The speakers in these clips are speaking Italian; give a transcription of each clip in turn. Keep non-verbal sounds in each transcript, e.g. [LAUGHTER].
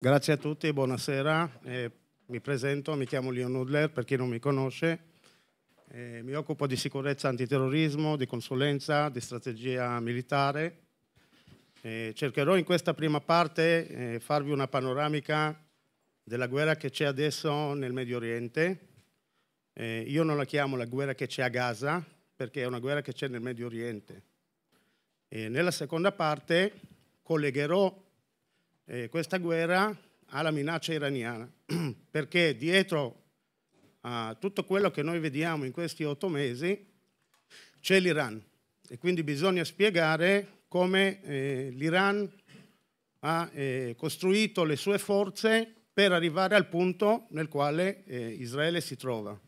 Grazie a tutti, buonasera. Eh, mi presento, mi chiamo Leon Nudler, per chi non mi conosce. Eh, mi occupo di sicurezza antiterrorismo, di consulenza, di strategia militare. Eh, cercherò in questa prima parte di eh, farvi una panoramica della guerra che c'è adesso nel Medio Oriente. Eh, io non la chiamo la guerra che c'è a Gaza, perché è una guerra che c'è nel Medio Oriente. Eh, nella seconda parte collegherò eh, questa guerra alla minaccia iraniana, [CLEARS THROAT] perché dietro a tutto quello che noi vediamo in questi otto mesi c'è l'Iran e quindi bisogna spiegare come eh, l'Iran ha eh, costruito le sue forze per arrivare al punto nel quale eh, Israele si trova.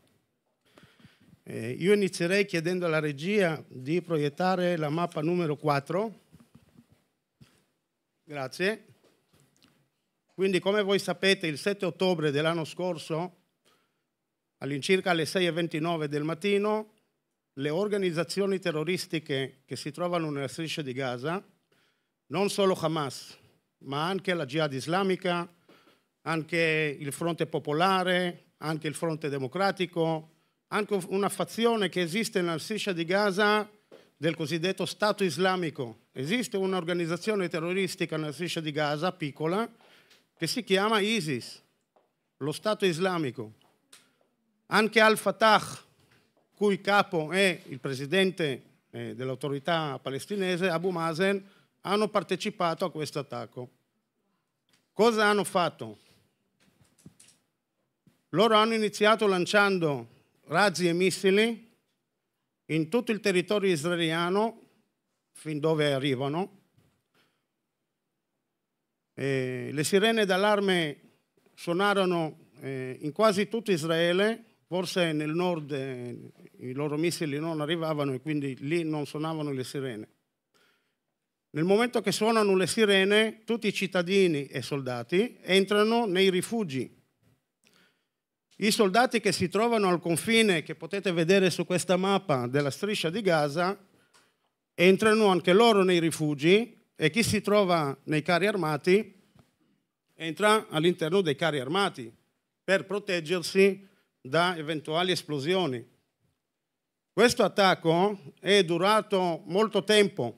Eh, io inizierei chiedendo alla regia di proiettare la mappa numero 4. Grazie. Quindi come voi sapete il 7 ottobre dell'anno scorso, all'incirca alle 6.29 del mattino, le organizzazioni terroristiche che si trovano nella striscia di Gaza, non solo Hamas, ma anche la Jihad islamica, anche il fronte popolare, anche il fronte democratico, anche una fazione che esiste nella striscia di Gaza del cosiddetto Stato islamico. Esiste un'organizzazione terroristica nella striscia di Gaza, piccola, che si chiama ISIS, lo Stato islamico. Anche al-Fatah, cui capo è il presidente eh, dell'autorità palestinese, Abu Mazen, hanno partecipato a questo attacco. Cosa hanno fatto? Loro hanno iniziato lanciando razzi e missili in tutto il territorio israeliano, fin dove arrivano, eh, le sirene d'allarme suonarono eh, in quasi tutto Israele, forse nel nord eh, i loro missili non arrivavano e quindi lì non suonavano le sirene. Nel momento che suonano le sirene, tutti i cittadini e soldati entrano nei rifugi. I soldati che si trovano al confine, che potete vedere su questa mappa della striscia di Gaza, entrano anche loro nei rifugi e chi si trova nei carri armati entra all'interno dei carri armati per proteggersi da eventuali esplosioni. Questo attacco è durato molto tempo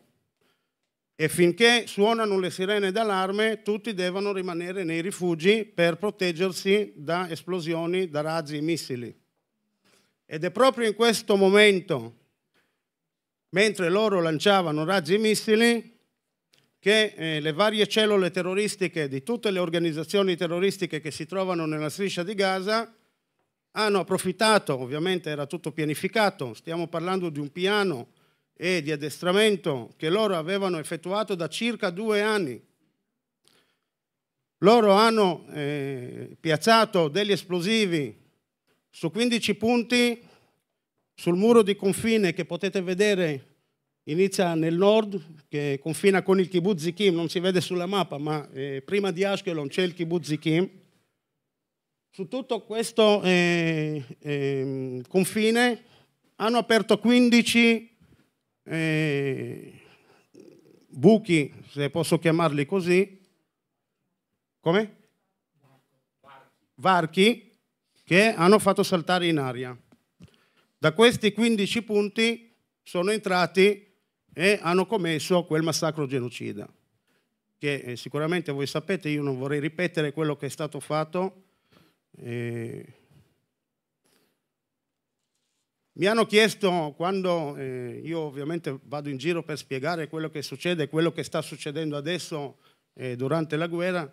e finché suonano le sirene d'allarme tutti devono rimanere nei rifugi per proteggersi da esplosioni da razzi e missili. Ed è proprio in questo momento, mentre loro lanciavano razzi e missili, che eh, le varie cellule terroristiche di tutte le organizzazioni terroristiche che si trovano nella striscia di Gaza hanno approfittato, ovviamente era tutto pianificato, stiamo parlando di un piano e di addestramento che loro avevano effettuato da circa due anni. Loro hanno eh, piazzato degli esplosivi su 15 punti sul muro di confine che potete vedere inizia nel nord, che confina con il kibbutz Zikim, non si vede sulla mappa, ma eh, prima di Ashkelon c'è il kibbutz Zikim. Su tutto questo eh, eh, confine hanno aperto 15 eh, buchi, se posso chiamarli così, come? Varchi, che hanno fatto saltare in aria. Da questi 15 punti sono entrati e hanno commesso quel massacro genocida, che eh, sicuramente voi sapete, io non vorrei ripetere quello che è stato fatto. Eh, mi hanno chiesto, quando eh, io ovviamente vado in giro per spiegare quello che succede, quello che sta succedendo adesso eh, durante la guerra,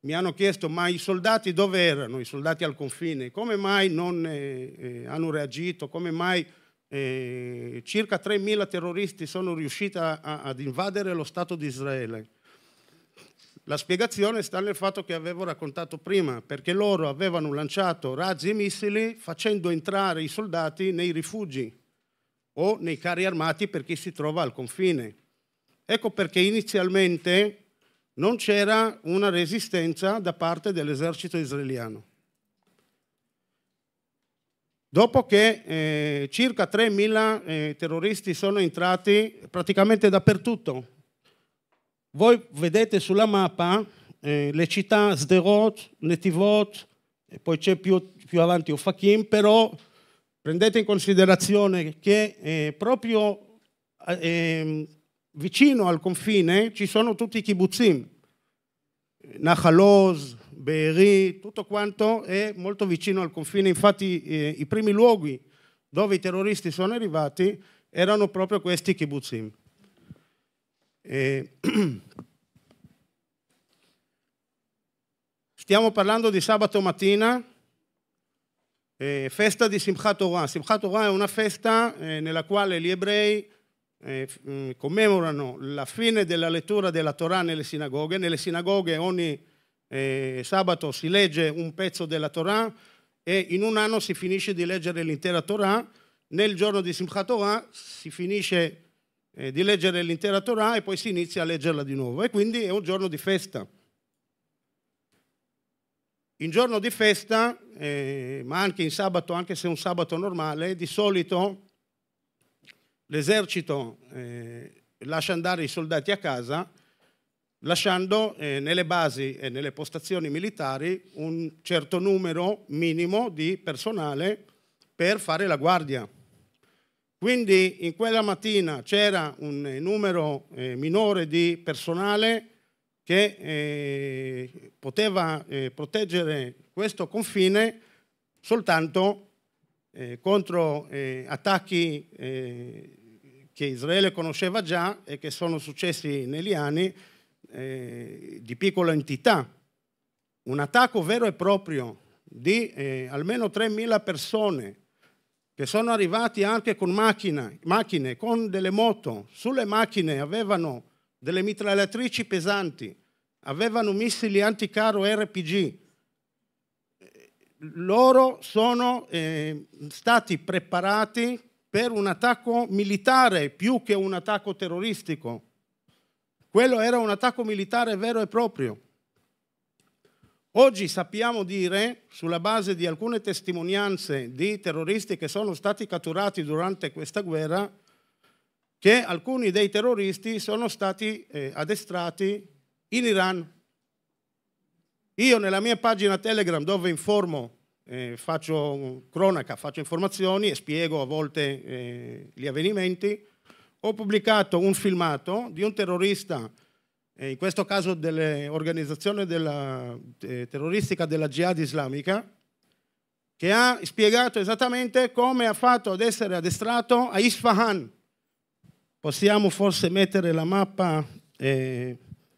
mi hanno chiesto ma i soldati dove erano, i soldati al confine, come mai non eh, eh hanno reagito, come mai eh, circa 3.000 terroristi sono riusciti a, a, ad invadere lo Stato di Israele. La spiegazione sta nel fatto che avevo raccontato prima, perché loro avevano lanciato razzi e missili facendo entrare i soldati nei rifugi o nei carri armati per chi si trova al confine. Ecco perché inizialmente non c'era una resistenza da parte dell'esercito israeliano. Dopo che eh, circa 3.000 eh, terroristi sono entrati praticamente dappertutto, voi vedete sulla mappa eh, le città Sderot, Netivot, e poi c'è più, più avanti Ufakim, però prendete in considerazione che eh, proprio eh, ehm, vicino al confine ci sono tutti i kibbutzim, Nahaloz, Beirut, tutto quanto è molto vicino al confine. Infatti eh, i primi luoghi dove i terroristi sono arrivati erano proprio questi kibbutzim. Eh, [CLEARS THROAT] stiamo parlando di sabato mattina, eh, festa di Simchat Torah. Simchat Torah è una festa eh, nella quale gli ebrei eh, mm, commemorano la fine della lettura della Torah nelle sinagoghe. Nelle sinagoghe ogni eh, sabato si legge un pezzo della Torah e in un anno si finisce di leggere l'intera Torah, nel giorno di Simchat Torah si finisce eh, di leggere l'intera Torah e poi si inizia a leggerla di nuovo e quindi è un giorno di festa. In giorno di festa, eh, ma anche in sabato, anche se è un sabato normale, di solito l'esercito eh, lascia andare i soldati a casa lasciando eh, nelle basi e nelle postazioni militari un certo numero minimo di personale per fare la guardia. Quindi in quella mattina c'era un eh, numero eh, minore di personale che eh, poteva eh, proteggere questo confine soltanto eh, contro attacchi che Israele conosceva già e che sono successi negli anni, eh, di piccola entità, un attacco vero e proprio di eh, almeno 3.000 persone che sono arrivati anche con macchina, macchine, con delle moto, sulle macchine avevano delle mitragliatrici pesanti, avevano missili anticaro RPG. Loro sono eh, stati preparati per un attacco militare più che un attacco terroristico. Quello era un attacco militare vero e proprio. Oggi sappiamo dire, sulla base di alcune testimonianze di terroristi che sono stati catturati durante questa guerra, che alcuni dei terroristi sono stati eh, addestrati in Iran. Io nella mia pagina Telegram dove informo, eh, faccio cronaca, faccio informazioni e spiego a volte eh, gli avvenimenti, ho pubblicato un filmato di un terrorista, eh, in questo caso dell'organizzazione della, eh, terroristica della Jihad islamica, che ha spiegato esattamente come ha fatto ad essere addestrato a Isfahan. Possiamo forse mettere la mappa eh,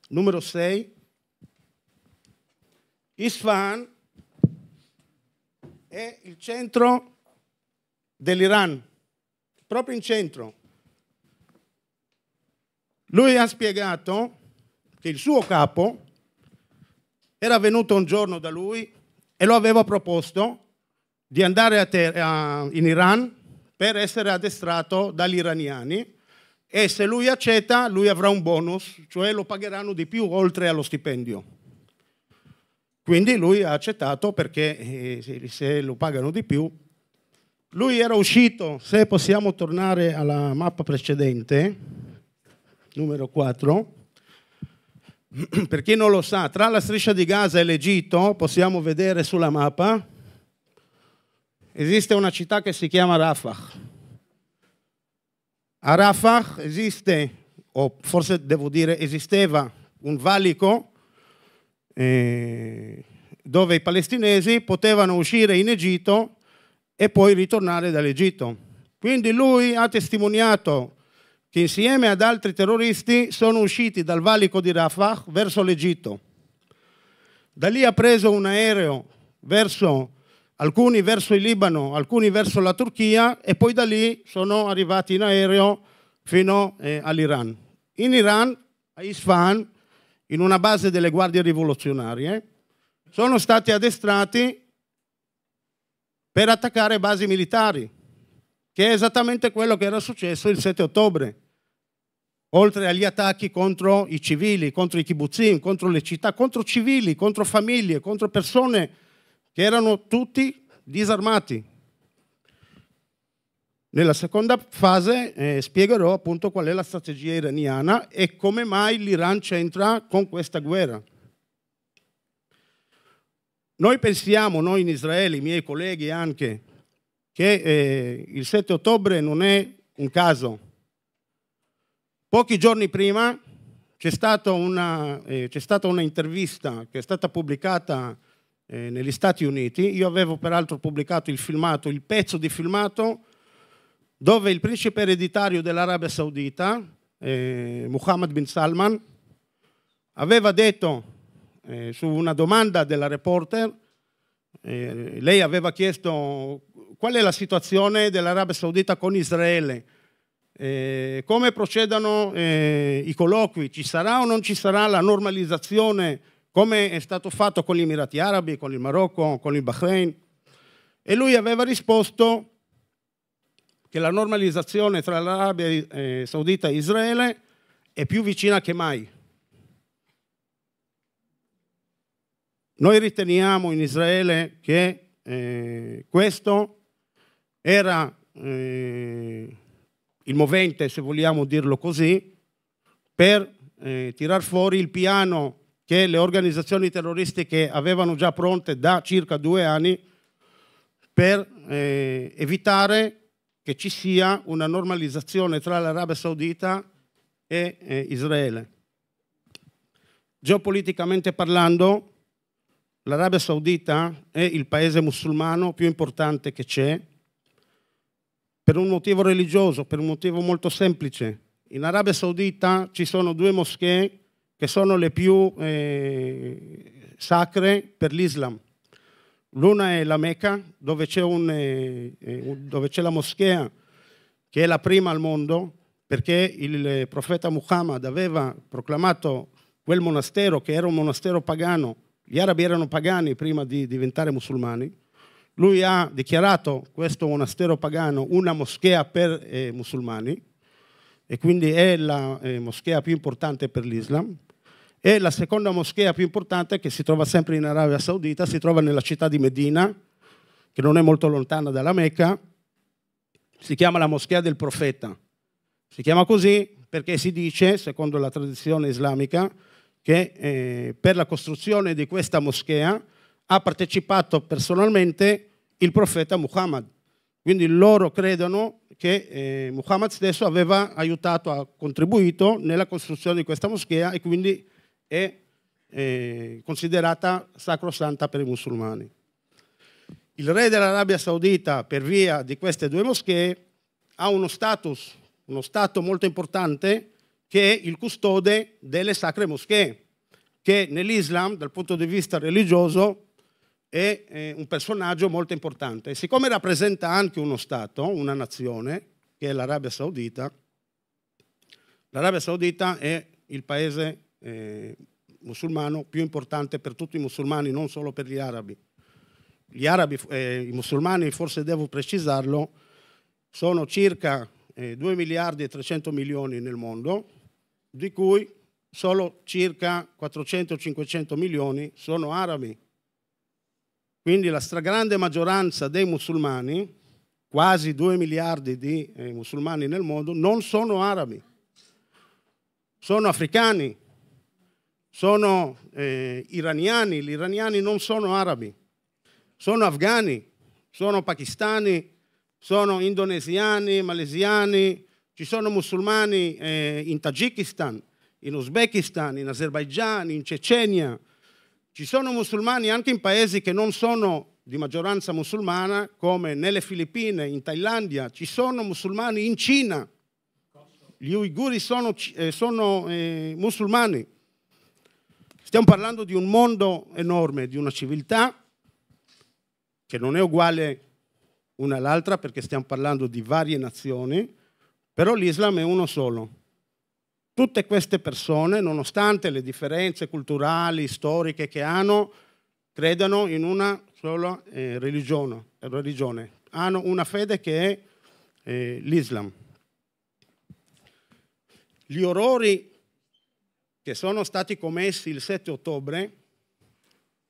numero 6. Isfahan è il centro dell'Iran, proprio in centro. Lui ha spiegato che il suo capo era venuto un giorno da lui e lo aveva proposto di andare a, in Iran per essere addestrato dagli iraniani e se lui accetta lui avrà un bonus, cioè lo pagheranno di più oltre allo stipendio. Quindi lui ha accettato perché eh, se lo pagano di più. Lui era uscito, se possiamo tornare alla mappa precedente, numero 4. [CLEARS THROAT] Per chi non lo sa, tra la striscia di Gaza e l'Egitto possiamo vedere sulla mappa, esiste una città che si chiama Rafah. A Rafah esiste, o forse devo dire esisteva, un valico eh, dove i palestinesi potevano uscire in Egitto e poi ritornare dall'Egitto. Quindi lui ha testimoniato che insieme ad altri terroristi sono usciti dal valico di Rafah verso l'Egitto. Da lì ha preso un aereo verso, alcuni verso il Libano, alcuni verso la Turchia e poi da lì sono arrivati in aereo fino eh, all'Iran. In Iran, a Isfahan, in una base delle guardie rivoluzionarie, sono stati addestrati per attaccare basi militari che è esattamente quello che era successo il 7 ottobre. Oltre agli attacchi contro i civili, contro i kibbutzim, contro le città, contro civili, contro famiglie, contro persone che erano tutti disarmati. Nella seconda fase eh, spiegherò appunto qual è la strategia iraniana e come mai l'Iran c'entra con questa guerra. Noi pensiamo, noi in Israele, i miei colleghi anche, che eh, il 7 ottobre non è un caso. Pochi giorni prima c'è stata, una, eh, c'è stata un'intervista che è stata pubblicata eh, negli Stati Uniti, io avevo peraltro pubblicato il filmato, il pezzo di filmato dove il principe ereditario dell'Arabia Saudita, eh, Muhammad bin Salman, aveva detto eh, su una domanda della reporter, eh, lei aveva chiesto qual è la situazione dell'Arabia Saudita con Israele, eh, come procedono eh, i colloqui, ci sarà o non ci sarà la normalizzazione come è stato fatto con gli Emirati Arabi, con il Marocco, con il Bahrain. E lui aveva risposto che la normalizzazione tra l'Arabia eh, Saudita e Israele è più vicina che mai. Noi riteniamo in Israele che eh, questo era eh, il movente, se vogliamo dirlo così, per eh, tirar fuori il piano che le organizzazioni terroristiche avevano già pronte da circa due anni per eh, evitare che ci sia una normalizzazione tra l'Arabia Saudita e eh, Israele. Geopoliticamente parlando, l'Arabia Saudita è il paese musulmano più importante che c'è per un motivo religioso, per un motivo molto semplice. In Arabia Saudita ci sono due moschee che sono le più eh, sacre per l'Islam. L'una è la Mecca, dove c'è, un, eh, eh dove c'è la moschea che è la prima al mondo, perché il eh, profeta Muhammad aveva proclamato quel monastero che era un monastero pagano. Gli arabi erano pagani prima di diventare musulmani lui ha dichiarato questo monastero pagano una moschea per eh, musulmani e quindi è la eh, moschea più importante per l'Islam. E la seconda moschea più importante che si trova sempre in Arabia Saudita, si trova nella città di Medina, che non è molto lontana dalla Mecca, si chiama la moschea del profeta. Si chiama così perché si dice, secondo la tradizione islamica, che eh, per la costruzione di questa moschea ha partecipato personalmente il profeta Muhammad. Quindi loro credono che eh, Muhammad stesso aveva aiutato, ha contribuito nella costruzione di questa moschea e quindi è eh, considerata sacrosanta per i musulmani. Il re dell'Arabia Saudita, per via di queste due moschee, ha uno status, uno stato molto importante, che è il custode delle sacre moschee, che nell'Islam, dal punto di vista religioso, è eh, un personaggio molto importante. Siccome rappresenta anche uno Stato, una nazione, che è l'Arabia Saudita, l'Arabia Saudita è il paese eh, musulmano più importante per tutti i musulmani, non solo per gli arabi. Gli arabi, eh, i musulmani, forse devo precisarlo, sono circa 2 eh, miliardi e 300 milioni nel mondo, di cui solo circa 400-500 milioni sono arabi quindi la stragrande maggioranza dei musulmani, quasi 2 miliardi di eh, musulmani nel mondo, non sono arabi, sono africani, sono eh, iraniani, gli iraniani non sono arabi, sono afghani, sono pakistani, sono indonesiani, malesiani, ci sono musulmani eh, in Tagikistan, in Uzbekistan, in Azerbaijan, in Cecenia, ci sono musulmani anche in paesi che non sono di maggioranza musulmana, come nelle Filippine, in Thailandia, ci sono musulmani in Cina. Gli uiguri sono, eh, sono eh, musulmani. Stiamo parlando di un mondo enorme, di una civiltà che non è uguale una all'altra perché stiamo parlando di varie nazioni, però l'Islam è uno solo. Tutte queste persone, nonostante le differenze culturali, storiche che hanno, credono in una sola eh, religione, religione, hanno una fede che è eh, l'Islam. Gli orrori che sono stati commessi il 7 ottobre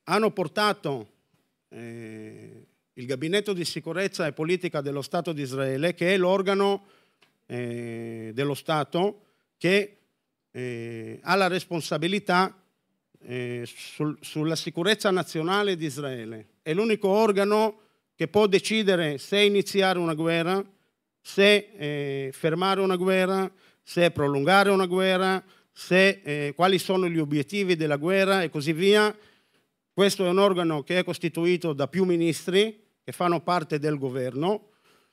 hanno portato eh, il Gabinetto di Sicurezza e Politica dello Stato di Israele, che è l'organo eh, dello Stato che eh, ha la responsabilità eh, sul, sulla sicurezza nazionale di Israele. È l'unico organo che può decidere se iniziare una guerra, se eh, fermare una guerra, se prolungare una guerra, se, eh, quali sono gli obiettivi della guerra e così via. Questo è un organo che è costituito da più ministri che fanno parte del governo,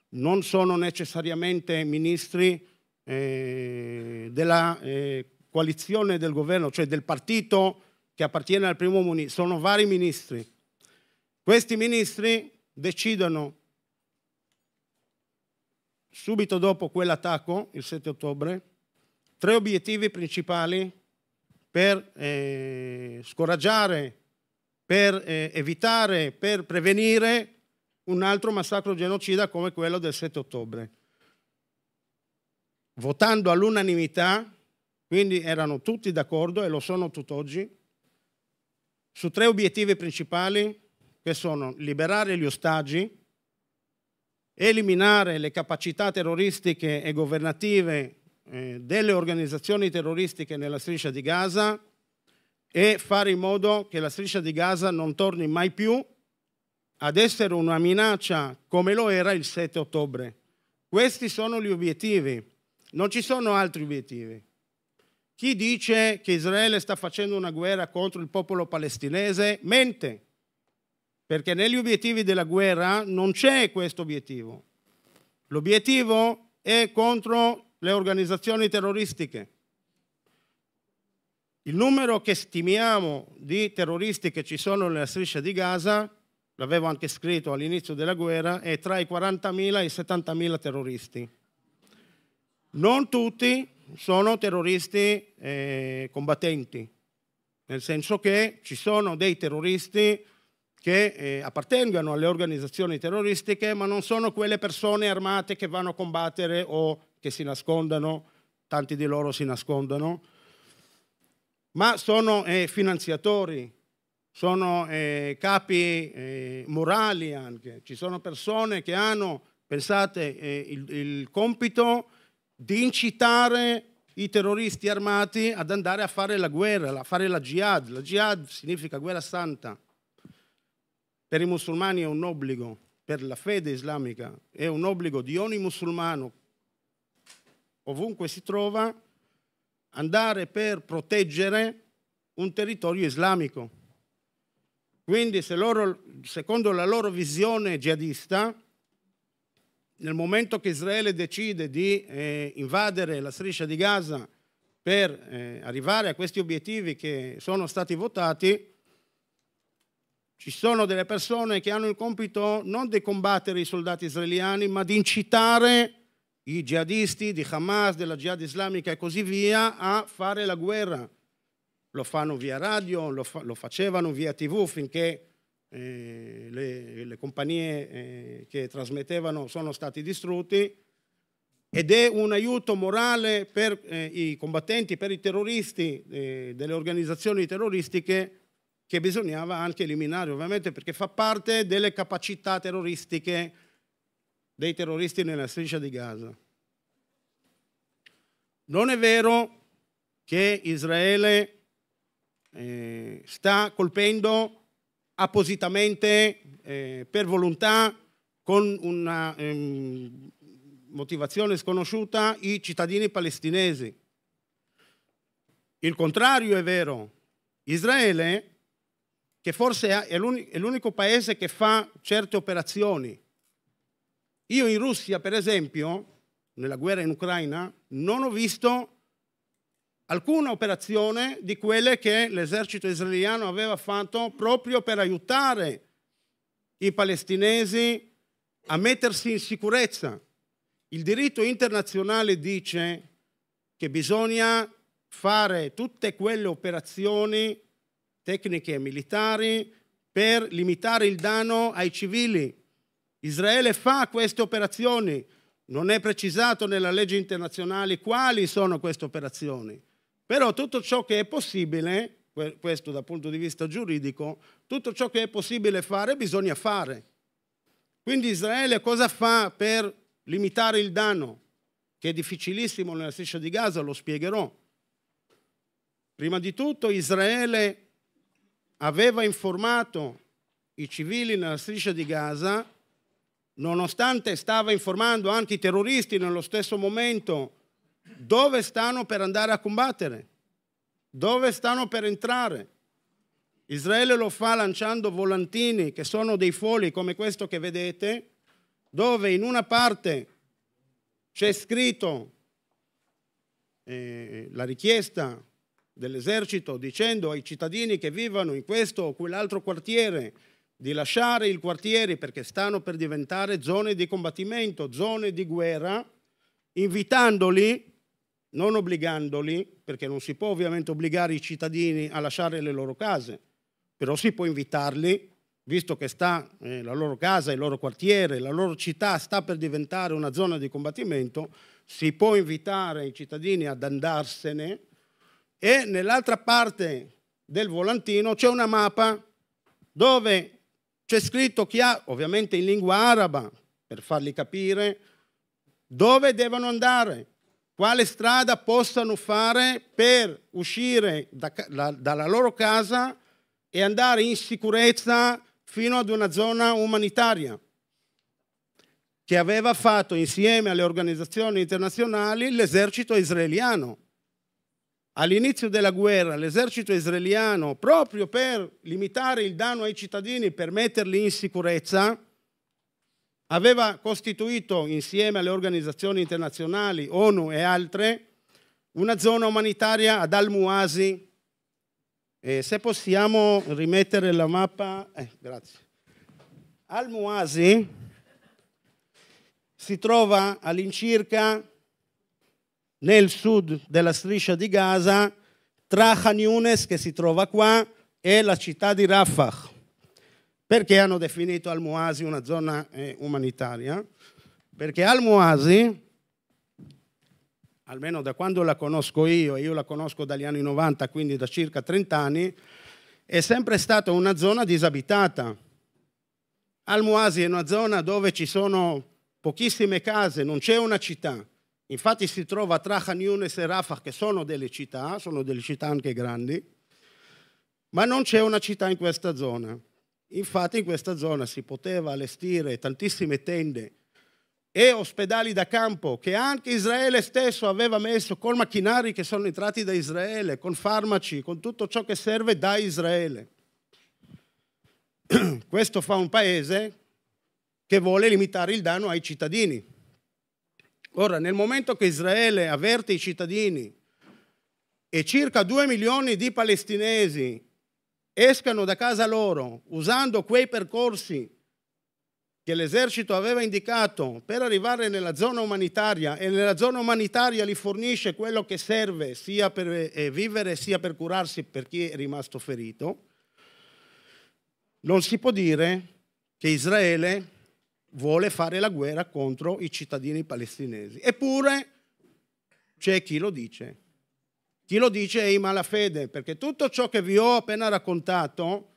non sono necessariamente ministri eh, della eh, coalizione del governo, cioè del partito che appartiene al primo ministro, sono vari ministri. Questi ministri decidono subito dopo quell'attacco, il 7 ottobre, tre obiettivi principali per eh, scoraggiare, per eh, evitare, per prevenire un altro massacro genocida come quello del 7 ottobre votando all'unanimità, quindi erano tutti d'accordo e lo sono tutt'oggi, su tre obiettivi principali che sono liberare gli ostaggi, eliminare le capacità terroristiche e governative eh, delle organizzazioni terroristiche nella striscia di Gaza e fare in modo che la striscia di Gaza non torni mai più ad essere una minaccia come lo era il 7 ottobre. Questi sono gli obiettivi. Non ci sono altri obiettivi. Chi dice che Israele sta facendo una guerra contro il popolo palestinese mente, perché negli obiettivi della guerra non c'è questo obiettivo. L'obiettivo è contro le organizzazioni terroristiche. Il numero che stimiamo di terroristi che ci sono nella striscia di Gaza, l'avevo anche scritto all'inizio della guerra, è tra i 40.000 e i 70.000 terroristi. Non tutti sono terroristi eh, combattenti, nel senso che ci sono dei terroristi che eh, appartengono alle organizzazioni terroristiche, ma non sono quelle persone armate che vanno a combattere o che si nascondono, tanti di loro si nascondono, ma sono eh, finanziatori, sono eh, capi eh, morali anche, ci sono persone che hanno, pensate, eh, il, il compito di incitare i terroristi armati ad andare a fare la guerra, a fare la jihad. La jihad significa guerra santa. Per i musulmani è un obbligo, per la fede islamica è un obbligo di ogni musulmano, ovunque si trova, andare per proteggere un territorio islamico. Quindi se loro, secondo la loro visione jihadista, nel momento che Israele decide di eh, invadere la striscia di Gaza per eh, arrivare a questi obiettivi che sono stati votati, ci sono delle persone che hanno il compito non di combattere i soldati israeliani, ma di incitare i jihadisti di Hamas, della jihad islamica e così via a fare la guerra. Lo fanno via radio, lo, fa lo facevano via tv finché eh, le, le, compagnie eh, che trasmettevano sono stati distrutti ed è un aiuto morale per eh, i combattenti, per i terroristi eh, delle organizzazioni terroristiche che bisognava anche eliminare ovviamente perché fa parte delle capacità terroristiche dei terroristi nella striscia di Gaza. Non è vero che Israele eh, sta colpendo appositamente, eh, per volontà, con una ehm, motivazione sconosciuta, i cittadini palestinesi. Il contrario è vero. Israele, che forse è l'unico paese che fa certe operazioni. Io in Russia, per esempio, nella guerra in Ucraina, non ho visto alcuna operazione di quelle che l'esercito israeliano aveva fatto proprio per aiutare i palestinesi a mettersi in sicurezza. Il diritto internazionale dice che bisogna fare tutte quelle operazioni tecniche e militari per limitare il danno ai civili. Israele fa queste operazioni, non è precisato nella legge internazionale quali sono queste operazioni, però tutto ciò che è possibile, questo dal punto di vista giuridico, tutto ciò che è possibile fare bisogna fare. Quindi Israele cosa fa per limitare il danno? Che è difficilissimo nella striscia di Gaza, lo spiegherò. Prima di tutto Israele aveva informato i civili nella striscia di Gaza, nonostante stava informando anche i terroristi nello stesso momento dove stanno per andare a combattere, dove stanno per entrare. Israele lo fa lanciando volantini che sono dei foli come questo che vedete, dove in una parte c'è scritto eh, la richiesta dell'esercito dicendo ai cittadini che vivono in questo o quell'altro quartiere di lasciare il quartiere perché stanno per diventare zone di combattimento, zone di guerra, invitandoli non obbligandoli, perché non si può ovviamente obbligare i cittadini a lasciare le loro case, però si può invitarli, visto che sta, eh, la loro casa, il loro quartiere, la loro città sta per diventare una zona di combattimento, si può invitare i cittadini ad andarsene e nell'altra parte del volantino c'è una mappa dove c'è scritto chi ha, ovviamente in lingua araba, per farli capire, dove devono andare, quale strada possano fare per uscire da, la, dalla loro casa e andare in sicurezza fino ad una zona umanitaria che aveva fatto insieme alle organizzazioni internazionali l'esercito israeliano. All'inizio della guerra l'esercito israeliano, proprio per limitare il danno ai cittadini, per metterli in sicurezza, aveva costituito insieme alle organizzazioni internazionali, ONU e altre, una zona umanitaria ad Al-Muasi. se possiamo rimettere la mappa, eh, grazie. Al-Muasi si trova all'incirca nel sud della striscia di Gaza tra Khan Yunes, che si trova qua, e la città di Rafah. Perché hanno definito Al-Muasi una zona eh, umanitaria? Perché Al-Muasi, almeno da quando la conosco io, e io la conosco dagli anni 90, quindi da circa 30 anni, è sempre stata una zona disabitata. Al-Muasi è una zona dove ci sono pochissime case, non c'è una città. Infatti si trova tra Khan Yunis e Rafah, che sono delle città, sono delle città anche grandi, ma non c'è una città in questa zona. Infatti in questa zona si poteva allestire tantissime tende e ospedali da campo che anche Israele stesso aveva messo con macchinari che sono entrati da Israele, con farmaci, con tutto ciò che serve da Israele. [CLEARS THROAT] Questo fa un paese che vuole limitare il danno ai cittadini. Ora, nel momento che Israele avverte i cittadini e circa 2 milioni di palestinesi escano da casa loro usando quei percorsi che l'esercito aveva indicato per arrivare nella zona umanitaria e nella zona umanitaria li fornisce quello che serve sia per eh, vivere sia per curarsi per chi è rimasto ferito, non si può dire che Israele vuole fare la guerra contro i cittadini palestinesi. Eppure c'è chi lo dice. Chi lo dice è in malafede, perché tutto ciò che vi ho appena raccontato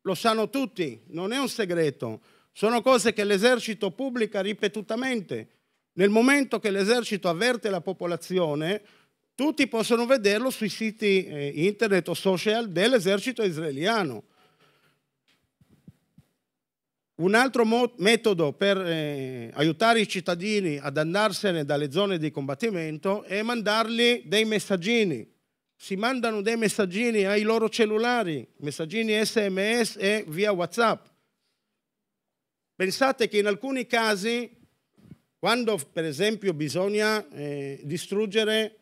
lo sanno tutti, non è un segreto. Sono cose che l'esercito pubblica ripetutamente. Nel momento che l'esercito avverte la popolazione, tutti possono vederlo sui siti eh, internet o social dell'esercito israeliano. Un altro metodo per eh, aiutare i cittadini ad andarsene dalle zone di combattimento è mandargli dei messaggini. Si mandano dei messaggini ai loro cellulari, messaggini sms e via WhatsApp. Pensate che in alcuni casi, quando per esempio bisogna eh, distruggere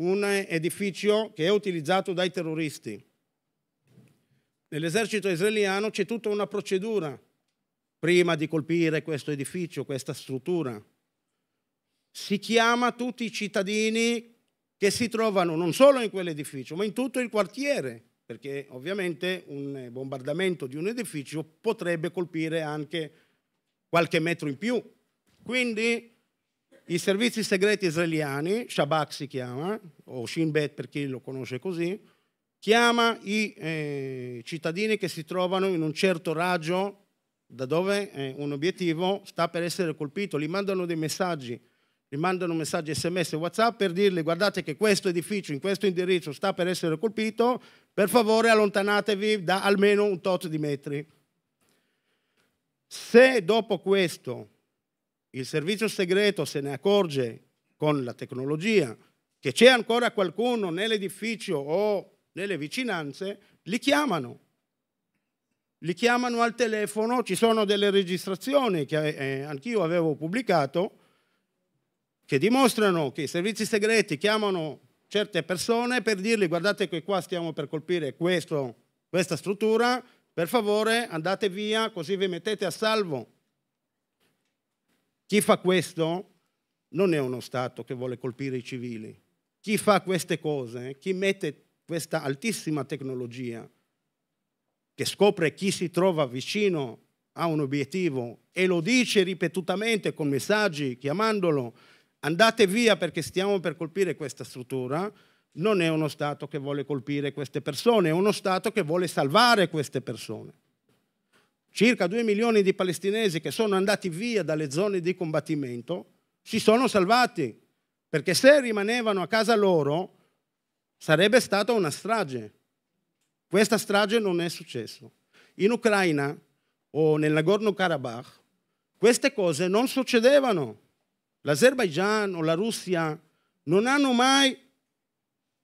un edificio che è utilizzato dai terroristi, nell'esercito israeliano c'è tutta una procedura prima di colpire questo edificio, questa struttura. Si chiama tutti i cittadini che si trovano non solo in quell'edificio, ma in tutto il quartiere, perché ovviamente un bombardamento di un edificio potrebbe colpire anche qualche metro in più. Quindi i servizi segreti israeliani, Shabak si chiama, o Shin Bet per chi lo conosce così, chiama i eh, cittadini che si trovano in un certo raggio da dove eh, un obiettivo sta per essere colpito, gli mandano dei messaggi, gli mandano messaggi sms, whatsapp per dirgli guardate che questo edificio in questo indirizzo sta per essere colpito, per favore allontanatevi da almeno un tot di metri. Se dopo questo il servizio segreto se ne accorge con la tecnologia che c'è ancora qualcuno nell'edificio o nelle vicinanze, li chiamano li chiamano al telefono, ci sono delle registrazioni che eh, anch'io avevo pubblicato che dimostrano che i servizi segreti chiamano certe persone per dirgli guardate che qua stiamo per colpire questo, questa struttura, per favore andate via così vi mettete a salvo. Chi fa questo non è uno Stato che vuole colpire i civili. Chi fa queste cose, chi mette questa altissima tecnologia che scopre chi si trova vicino a un obiettivo e lo dice ripetutamente con messaggi chiamandolo andate via perché stiamo per colpire questa struttura, non è uno Stato che vuole colpire queste persone, è uno Stato che vuole salvare queste persone. Circa 2 milioni di palestinesi che sono andati via dalle zone di combattimento si sono salvati, perché se rimanevano a casa loro sarebbe stata una strage. Questa strage non è successa. In Ucraina o nel Nagorno-Karabakh queste cose non succedevano. L'Azerbaigian o la Russia non hanno mai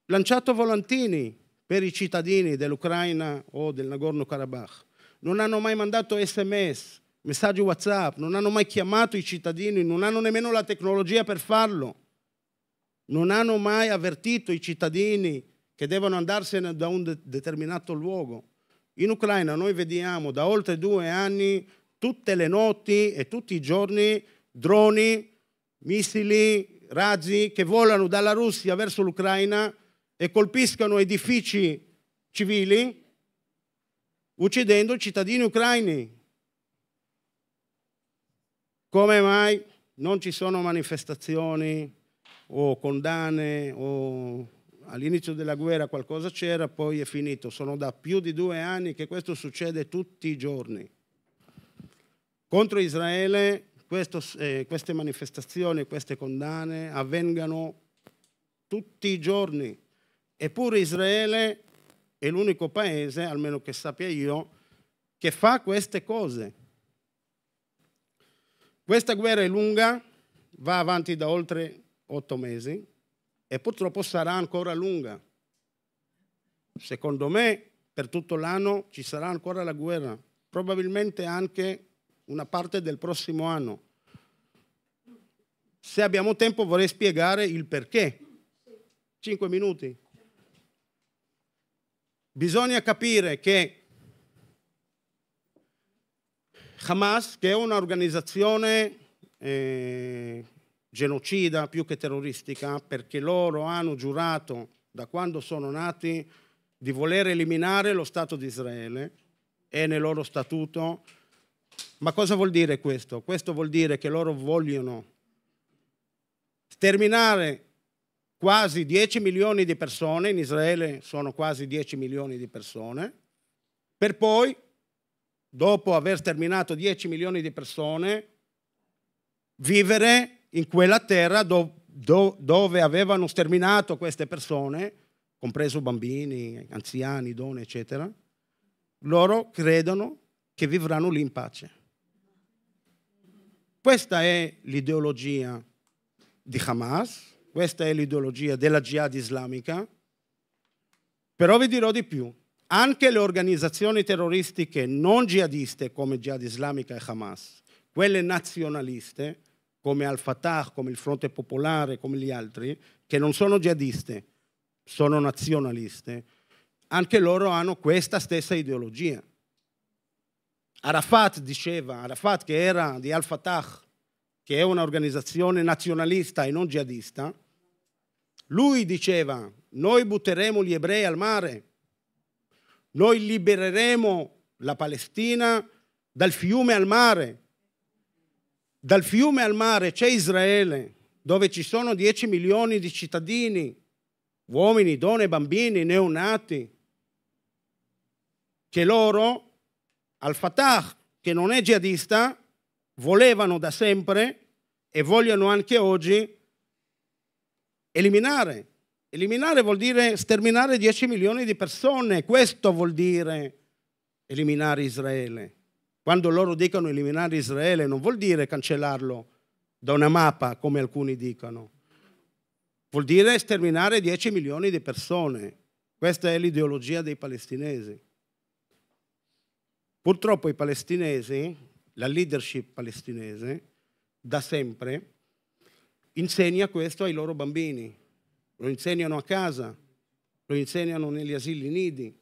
lanciato volantini per i cittadini dell'Ucraina o del Nagorno-Karabakh. Non hanno mai mandato sms, messaggi WhatsApp, non hanno mai chiamato i cittadini, non hanno nemmeno la tecnologia per farlo. Non hanno mai avvertito i cittadini che devono andarsene da un de determinato luogo. In Ucraina noi vediamo da oltre due anni tutte le notti e tutti i giorni droni, missili, razzi che volano dalla Russia verso l'Ucraina e colpiscono edifici civili, uccidendo cittadini ucraini. Come mai non ci sono manifestazioni o condanne o all'inizio della guerra qualcosa c'era, poi è finito. Sono da più di due anni che questo succede tutti i giorni. Contro Israele questo, eh, queste manifestazioni, queste condanne avvengano tutti i giorni. Eppure Israele è l'unico paese, almeno che sappia io, che fa queste cose. Questa guerra è lunga, va avanti da oltre otto mesi, e purtroppo sarà ancora lunga. Secondo me per tutto l'anno ci sarà ancora la guerra, probabilmente anche una parte del prossimo anno. Se abbiamo tempo vorrei spiegare il perché. Cinque minuti. Bisogna capire che Hamas, che è un'organizzazione eh, genocida più che terroristica perché loro hanno giurato da quando sono nati di voler eliminare lo Stato di Israele, e nel loro statuto. Ma cosa vuol dire questo? Questo vuol dire che loro vogliono sterminare quasi 10 milioni di persone, in Israele sono quasi 10 milioni di persone, per poi, dopo aver sterminato 10 milioni di persone, vivere in quella terra do, do, dove avevano sterminato queste persone, compreso bambini, anziani, donne, eccetera, loro credono che vivranno lì in pace. Questa è l'ideologia di Hamas, questa è l'ideologia della jihad islamica, però vi dirò di più, anche le organizzazioni terroristiche non jihadiste come Jihad Islamica e Hamas, quelle nazionaliste, come Al-Fatah, come il Fronte Popolare, come gli altri, che non sono jihadiste, sono nazionaliste, anche loro hanno questa stessa ideologia. Arafat diceva, Arafat che era di Al-Fatah, che è un'organizzazione nazionalista e non jihadista, lui diceva, noi butteremo gli ebrei al mare, noi libereremo la Palestina dal fiume al mare, dal fiume al mare c'è Israele, dove ci sono 10 milioni di cittadini, uomini, donne, bambini, neonati, che loro, al Fatah, che non è jihadista, volevano da sempre e vogliono anche oggi eliminare. Eliminare vuol dire sterminare 10 milioni di persone, questo vuol dire eliminare Israele. Quando loro dicono eliminare Israele non vuol dire cancellarlo da una mappa, come alcuni dicono. Vuol dire sterminare 10 milioni di persone. Questa è l'ideologia dei palestinesi. Purtroppo i palestinesi, la leadership palestinese, da sempre, insegna questo ai loro bambini. Lo insegnano a casa, lo insegnano negli asili nidi,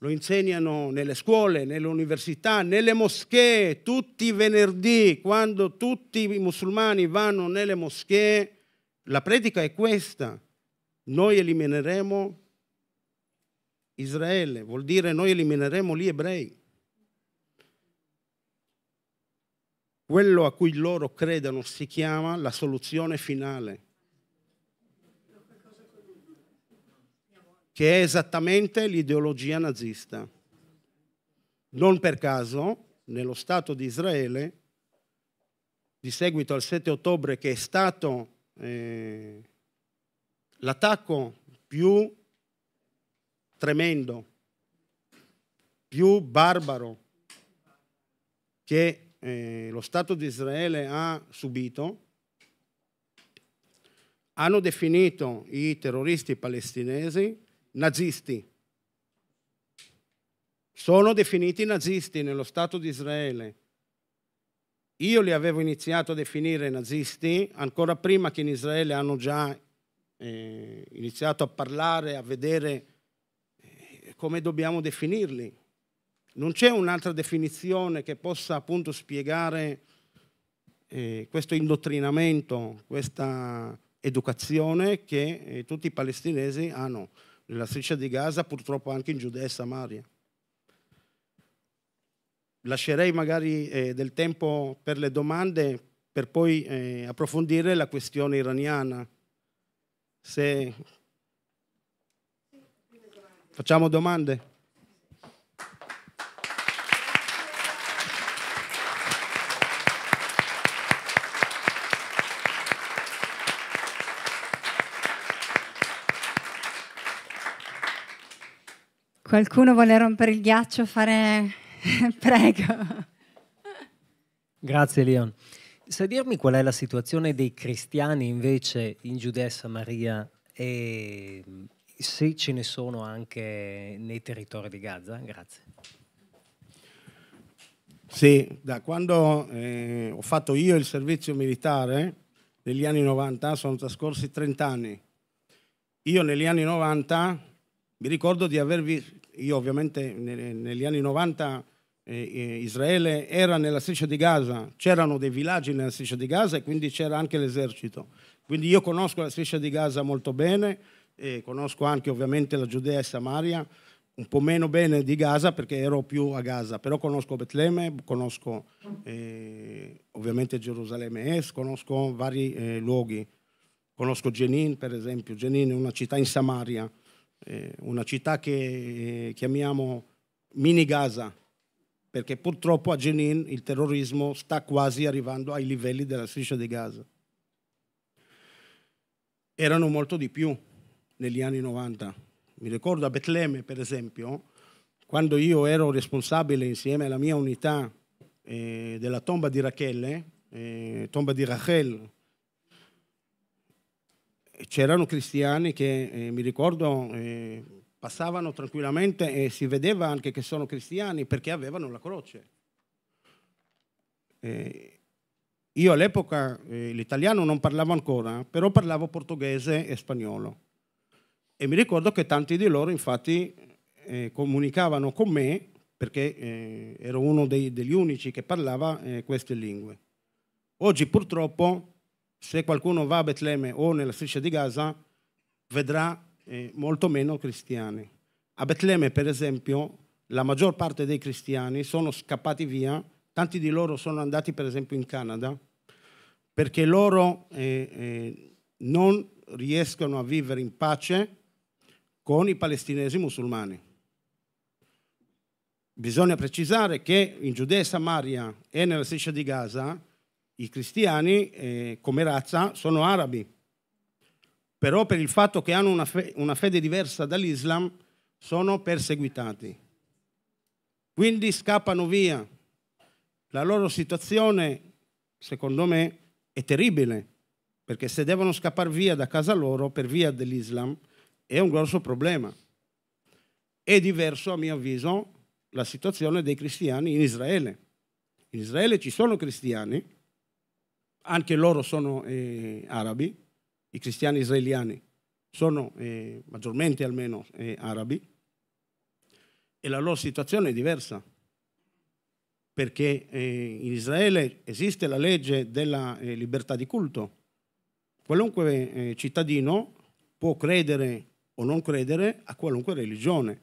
lo insegnano nelle scuole, nelle università, nelle moschee, tutti i venerdì, quando tutti i musulmani vanno nelle moschee, la predica è questa. Noi elimineremo Israele, vuol dire noi elimineremo gli ebrei. Quello a cui loro credono si chiama la soluzione finale. che è esattamente l'ideologia nazista. Non per caso, nello Stato di Israele, di seguito al 7 ottobre, che è stato eh, l'attacco più tremendo, più barbaro che eh, lo Stato di Israele ha subito, hanno definito i terroristi palestinesi nazisti. Sono definiti nazisti nello Stato di Israele. Io li avevo iniziato a definire nazisti ancora prima che in Israele hanno già eh, iniziato a parlare, a vedere eh, come dobbiamo definirli. Non c'è un'altra definizione che possa appunto spiegare eh, questo indottrinamento, questa educazione che eh, tutti i palestinesi hanno nella striscia di Gaza, purtroppo anche in Giudea e Samaria. Lascerei magari eh, del tempo per le domande per poi eh, approfondire la questione iraniana. Se... Facciamo domande? Qualcuno vuole rompere il ghiaccio, fare... [LAUGHS] Prego. Grazie Leon. Sai dirmi qual è la situazione dei cristiani invece in Giudea e Samaria e se ce ne sono anche nei territori di Gaza? Grazie. Sì, da quando eh, ho fatto io il servizio militare negli anni 90, sono trascorsi 30 anni. Io negli anni 90 mi ricordo di aver vi io ovviamente negli anni 90 eh, eh, Israele era nella striscia di Gaza, c'erano dei villaggi nella striscia di Gaza e quindi c'era anche l'esercito. Quindi io conosco la striscia di Gaza molto bene, eh, conosco anche ovviamente la Giudea e Samaria, un po' meno bene di Gaza perché ero più a Gaza, però conosco Betlemme, conosco eh, ovviamente Gerusalemme Est, conosco vari eh, luoghi, conosco Jenin per esempio, Jenin è una città in Samaria, eh, una città che eh, chiamiamo mini Gaza, perché purtroppo a Jenin il terrorismo sta quasi arrivando ai livelli della striscia di Gaza. Erano molto di più negli anni 90. Mi ricordo a Betlemme, per esempio, quando io ero responsabile insieme alla mia unità eh, della tomba di Rachelle, eh, tomba di Rachel, c'erano cristiani che, eh, mi ricordo, eh, passavano tranquillamente e si vedeva anche che sono cristiani perché avevano la croce. Eh, io all'epoca eh, l'italiano non parlavo ancora, però parlavo portoghese e spagnolo. E mi ricordo che tanti di loro infatti eh, comunicavano con me perché eh, ero uno dei, degli unici che parlava queste lingue. Oggi purtroppo se qualcuno va a Betlemme o nella striscia di Gaza, vedrà eh, molto meno cristiani. A Betlemme, per esempio, la maggior parte dei cristiani sono scappati via, tanti di loro sono andati per esempio in Canada, perché loro eh, eh, non riescono a vivere in pace con i palestinesi musulmani. Bisogna precisare che in Giudea e Samaria e nella striscia di Gaza i cristiani eh, come razza sono arabi, però per il fatto che hanno una, fe- una fede diversa dall'Islam sono perseguitati. Quindi scappano via. La loro situazione, secondo me, è terribile, perché se devono scappare via da casa loro per via dell'Islam è un grosso problema. È diverso, a mio avviso, la situazione dei cristiani in Israele. In Israele ci sono cristiani, anche loro sono eh, arabi, i cristiani israeliani sono eh, maggiormente almeno eh, arabi, e la loro situazione è diversa, perché eh, in Israele esiste la legge della eh, libertà di culto. Qualunque eh, cittadino può credere o non credere a qualunque religione.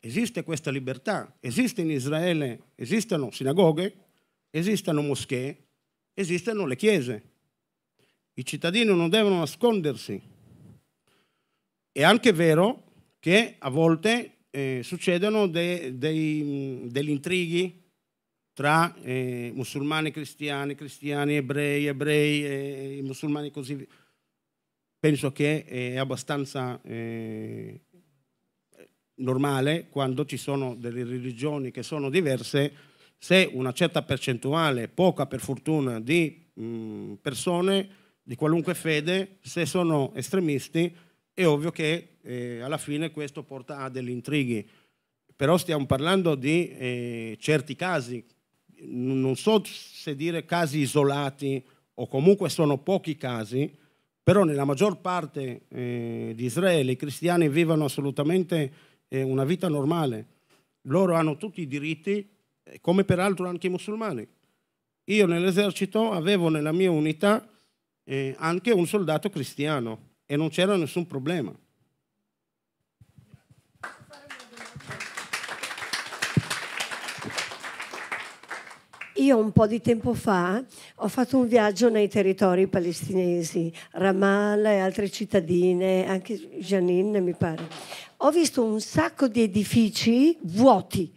Esiste questa libertà, esiste in Israele, esistono sinagoghe, esistono moschee, esistono le chiese. I cittadini non devono nascondersi. È anche vero che a volte eh, succedono de, de, degli intrighi tra eh, musulmani cristiani, cristiani ebrei, ebrei, eh, e eh, musulmani così Penso che è abbastanza eh, normale quando ci sono delle religioni che sono diverse se una certa percentuale, poca per fortuna, di persone di qualunque fede, se sono estremisti, è ovvio che eh, alla fine questo porta a degli intrighi. Però stiamo parlando di eh, certi casi, non so se dire casi isolati o comunque sono pochi casi, però nella maggior parte eh, di Israele i cristiani vivono assolutamente eh, una vita normale. Loro hanno tutti i diritti eh, come peraltro anche i musulmani. Io nell'esercito avevo nella mia unità eh, anche un soldato cristiano e non c'era nessun problema. Io un po' di tempo fa ho fatto un viaggio nei territori palestinesi, Ramallah e altre cittadine, anche Janine mi pare. Ho visto un sacco di edifici vuoti,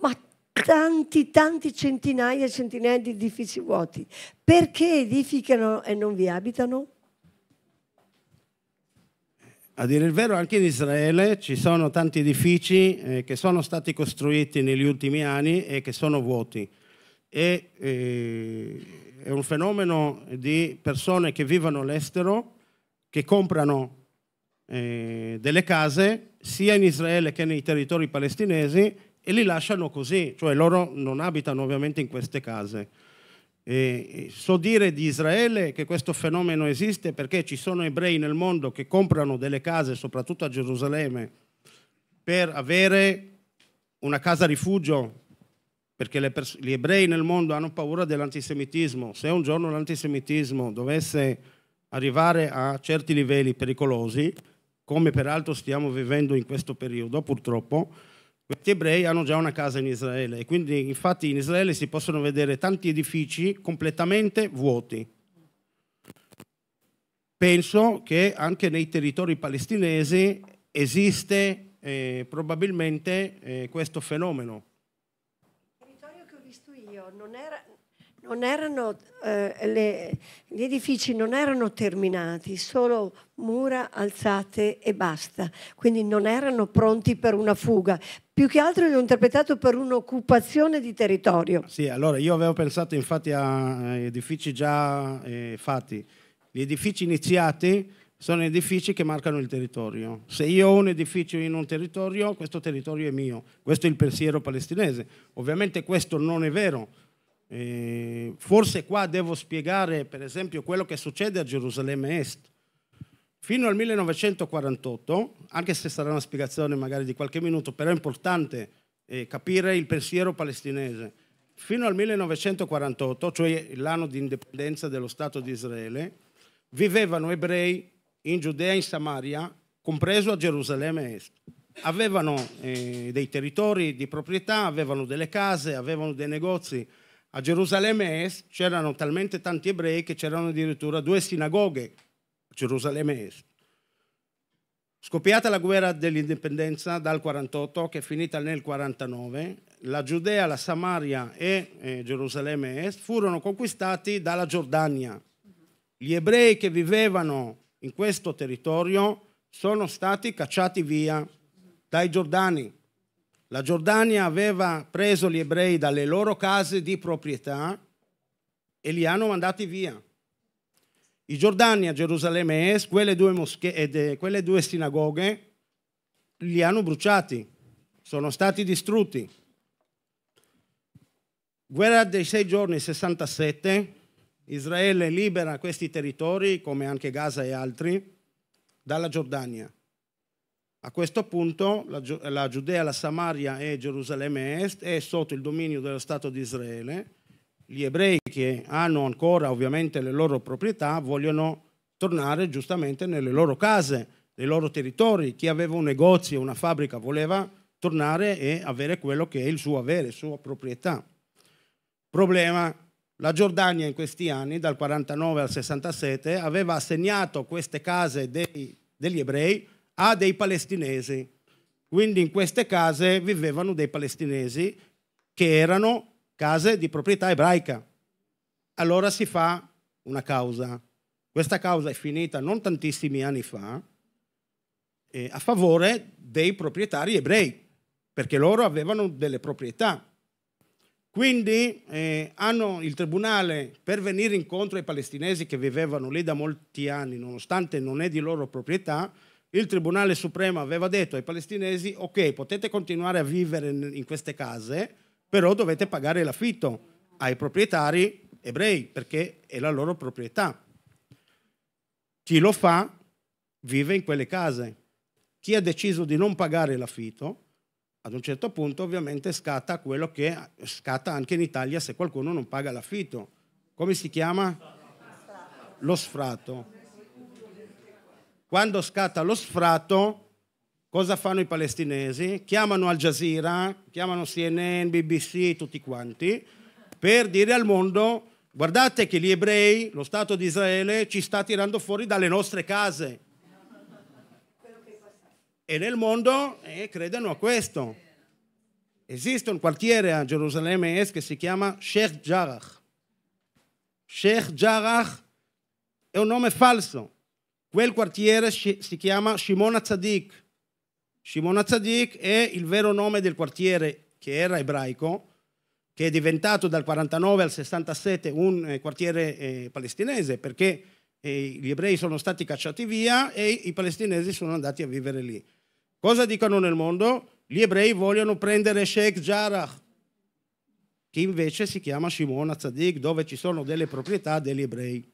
ma tanti, tanti centinaia e centinaia di edifici vuoti. Perché edificano e non vi abitano? A dire il vero, anche in Israele ci sono tanti edifici eh, che sono stati costruiti negli ultimi anni e che sono vuoti. E, eh, è un fenomeno di persone che vivono all'estero, che comprano eh, delle case sia in Israele che nei territori palestinesi e li lasciano così, cioè loro non abitano ovviamente in queste case. E so dire di Israele che questo fenomeno esiste perché ci sono ebrei nel mondo che comprano delle case, soprattutto a Gerusalemme, per avere una casa rifugio, perché pers- gli ebrei nel mondo hanno paura dell'antisemitismo. Se un giorno l'antisemitismo dovesse arrivare a certi livelli pericolosi, come peraltro stiamo vivendo in questo periodo purtroppo, questi ebrei hanno già una casa in Israele e quindi infatti in Israele si possono vedere tanti edifici completamente vuoti. Penso che anche nei territori palestinesi esiste eh, probabilmente eh, questo fenomeno. Il territorio che ho visto io non era, erano, eh, le, gli edifici non erano terminati, solo mura alzate e basta, quindi non erano pronti per una fuga. Più che altro li ho interpretato per un'occupazione di territorio. Sì, allora io avevo pensato infatti a edifici già eh, fatti. Gli edifici iniziati sono edifici che marcano il territorio. Se io ho un edificio in un territorio, questo territorio è mio. Questo è il pensiero palestinese. Ovviamente questo non è vero eh, forse qua devo spiegare per esempio quello che succede a Gerusalemme Est. Fino al 1948, anche se sarà una spiegazione magari di qualche minuto, però è importante eh, capire il pensiero palestinese. Fino al 1948, cioè l'anno di indipendenza dello Stato di Israele, vivevano ebrei in Giudea e in Samaria, compreso a Gerusalemme Est. Avevano eh, dei territori di proprietà, avevano delle case, avevano dei negozi, a Gerusalemme Est c'erano talmente tanti ebrei che c'erano addirittura due sinagoghe a Gerusalemme Est. Scoppiata la guerra dell'indipendenza dal 48 che è finita nel 49, la Giudea, la Samaria e eh, Gerusalemme Est furono conquistati dalla Giordania. Gli ebrei che vivevano in questo territorio sono stati cacciati via dai giordani. La Giordania aveva preso gli ebrei dalle loro case di proprietà e li hanno mandati via. I Giordani a Gerusalemme Est, quelle due, moschee, eh, quelle due sinagoghe, li hanno bruciati, sono stati distrutti. Guerra dei sei giorni 67, Israele libera questi territori, come anche Gaza e altri, dalla Giordania. A questo punto la, la Giudea, la Samaria e Gerusalemme Est è sotto il dominio dello Stato di Israele. Gli ebrei che hanno ancora ovviamente le loro proprietà vogliono tornare giustamente nelle loro case, nei loro territori. Chi aveva un negozio, una fabbrica, voleva tornare e avere quello che è il suo avere, la sua proprietà. Problema, la Giordania in questi anni, dal 49 al 67, aveva assegnato queste case dei, degli ebrei a dei palestinesi. Quindi in queste case vivevano dei palestinesi che erano case di proprietà ebraica. Allora si fa una causa. Questa causa è finita non tantissimi anni fa eh, a favore dei proprietari ebrei, perché loro avevano delle proprietà. Quindi eh, hanno il tribunale per venire incontro ai palestinesi che vivevano lì da molti anni, nonostante non è di loro proprietà, il Tribunale Supremo aveva detto ai palestinesi ok, potete continuare a vivere in, queste case, però dovete pagare l'affitto ai proprietari ebrei perché è la loro proprietà. Chi lo fa vive in quelle case. Chi ha deciso di non pagare l'affitto, ad un certo punto ovviamente scatta quello che scatta anche in Italia se qualcuno non paga l'affitto. Come si chiama? Lo sfratto. Quando scatta lo sfratto, cosa fanno i palestinesi? Chiamano Al Jazeera, chiamano CNN, BBC, tutti quanti, per dire al mondo, guardate che gli ebrei, lo Stato di Israele, ci sta tirando fuori dalle nostre case. E nel mondo eh, credono a questo. Esiste un quartiere a Gerusalemme Est che si chiama Sheikh Jarrah. Sheikh Jarrah è un nome falso, Quel quartiere si chiama Shimon Tzadik. Shimon Tzadik è il vero nome del quartiere che era ebraico, che è diventato dal 49 al 67 un eh, quartiere eh, palestinese, perché eh, gli ebrei sono stati cacciati via e i palestinesi sono andati a vivere lì. Cosa dicono nel mondo? Gli ebrei vogliono prendere Sheikh Jarrah, che invece si chiama Shimon Tzadik, dove ci sono delle proprietà degli ebrei.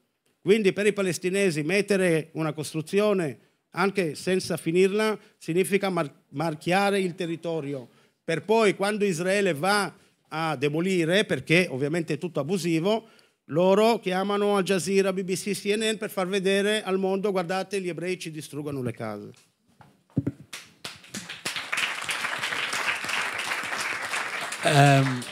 Quindi per i palestinesi mettere una costruzione anche senza finirla significa mar marchiare il territorio per poi quando Israele va a demolire, perché ovviamente è tutto abusivo, loro chiamano Al Jazeera, BBC, CNN per far vedere al mondo guardate gli ebrei ci distruggono le case. Um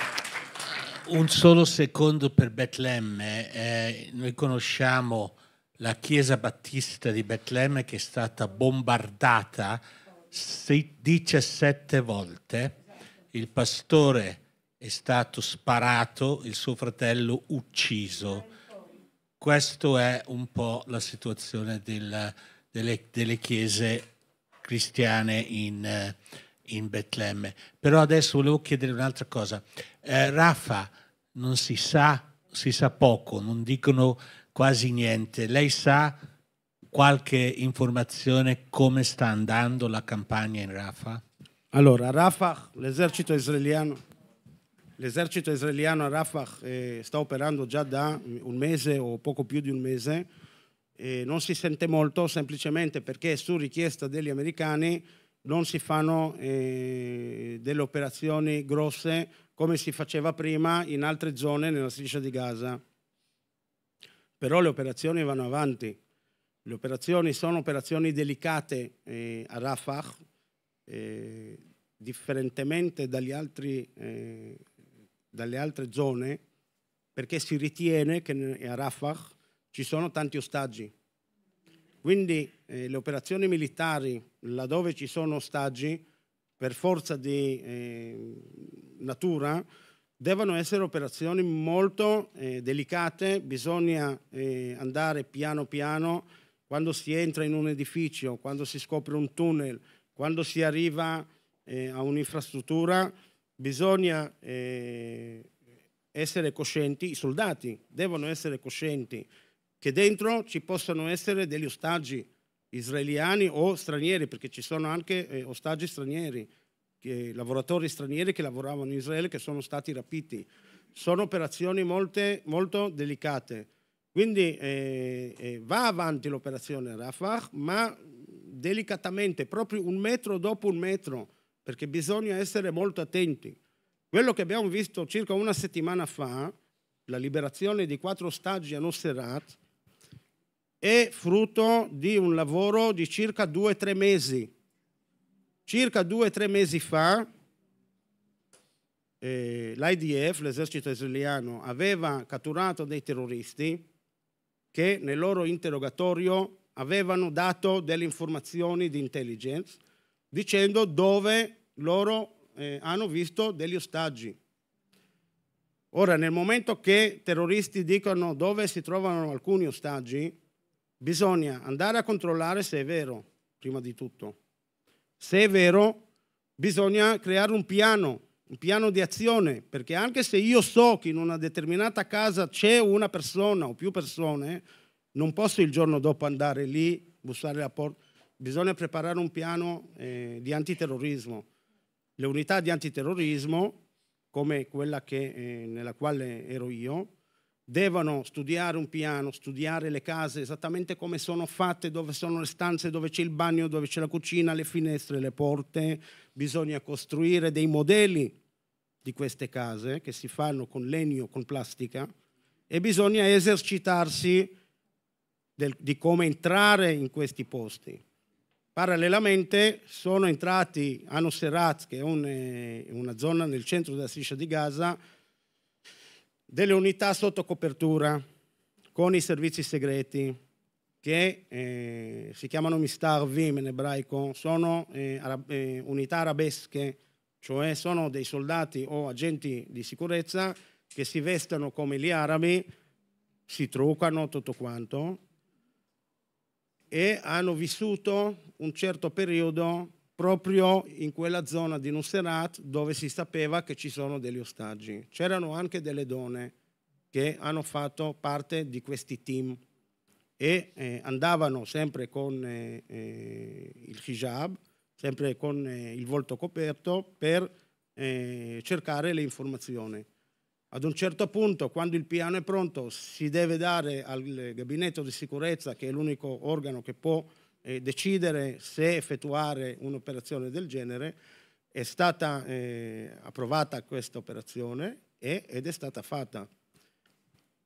un solo secondo per Betlemme. Eh, noi conosciamo la chiesa battista di Betlemme che è stata bombardata 17 volte. Il pastore è stato sparato, il suo fratello ucciso. Questa è un po' la situazione del, delle, delle, chiese cristiane in, eh, in Betlemme. Però adesso volevo chiedere un'altra cosa. Eh, Rafa, non si sa, si sa poco, non dicono quasi niente. Lei sa qualche informazione come sta andando la campagna in Rafa? Allora, Rafah, l'esercito israeliano, l'esercito israeliano a Rafah eh, sta operando già da un mese o poco più di un mese. E non si sente molto semplicemente perché su richiesta degli americani non si fanno eh, delle operazioni grosse come si faceva prima in altre zone nella striscia di Gaza. Però le operazioni vanno avanti. Le operazioni sono operazioni delicate eh, a Rafah, eh, differentemente altri, eh, dalle altre zone, perché si ritiene che a Rafah ci sono tanti ostaggi quindi eh, le operazioni militari, laddove ci sono ostaggi, per forza di eh, natura, devono essere operazioni molto eh, delicate, bisogna eh, andare piano piano quando si entra in un edificio, quando si scopre un tunnel, quando si arriva eh, a un'infrastruttura, bisogna eh, essere coscienti, i soldati devono essere coscienti che dentro ci possano essere degli ostaggi israeliani o stranieri, perché ci sono anche eh, ostaggi stranieri, che, lavoratori stranieri che lavoravano in Israele che sono stati rapiti. Sono operazioni molte, molto delicate. Quindi eh, eh, va avanti l'operazione Rafah, ma delicatamente, proprio un metro dopo un metro, perché bisogna essere molto attenti. Quello che abbiamo visto circa una settimana fa, la liberazione di quattro ostaggi a Nusserat, è frutto di un lavoro di circa due o tre mesi. Circa due o tre mesi fa eh, l'IDF, l'esercito israeliano, aveva catturato dei terroristi che nel loro interrogatorio avevano dato delle informazioni di intelligence dicendo dove loro eh, hanno visto degli ostaggi. Ora, nel momento che terroristi dicono dove si trovano alcuni ostaggi, bisogna andare a controllare se è vero, prima di tutto. Se è vero, bisogna creare un piano, un piano di azione, perché anche se io so che in una determinata casa c'è una persona o più persone, non posso il giorno dopo andare lì, bussare la porta. Bisogna preparare un piano eh, di antiterrorismo. Le unità di antiterrorismo, come quella che, eh, nella quale ero io, devono studiare un piano, studiare le case esattamente come sono fatte, dove sono le stanze, dove c'è il bagno, dove c'è la cucina, le finestre, le porte. Bisogna costruire dei modelli di queste case che si fanno con legno, con plastica e bisogna esercitarsi del, di come entrare in questi posti. Parallelamente sono entrati a Nusserat, che è un, eh, una zona nel centro della striscia di Gaza, delle unità sotto copertura con i servizi segreti che eh, si chiamano mistarvim in ebraico, sono eh, arab eh, unità arabesche, cioè sono dei soldati o agenti di sicurezza che si vestono come gli arabi, si truccano tutto quanto e hanno vissuto un certo periodo proprio in quella zona di Nusserat dove si sapeva che ci sono degli ostaggi. C'erano anche delle donne che hanno fatto parte di questi team e eh, andavano sempre con eh, eh il hijab, sempre con eh, il volto coperto per eh, cercare le informazioni. Ad un certo punto, quando il piano è pronto, si deve dare al gabinetto di sicurezza, che è l'unico organo che può eh, decidere se effettuare un'operazione del genere, è stata eh, approvata questa operazione e, ed è stata fatta.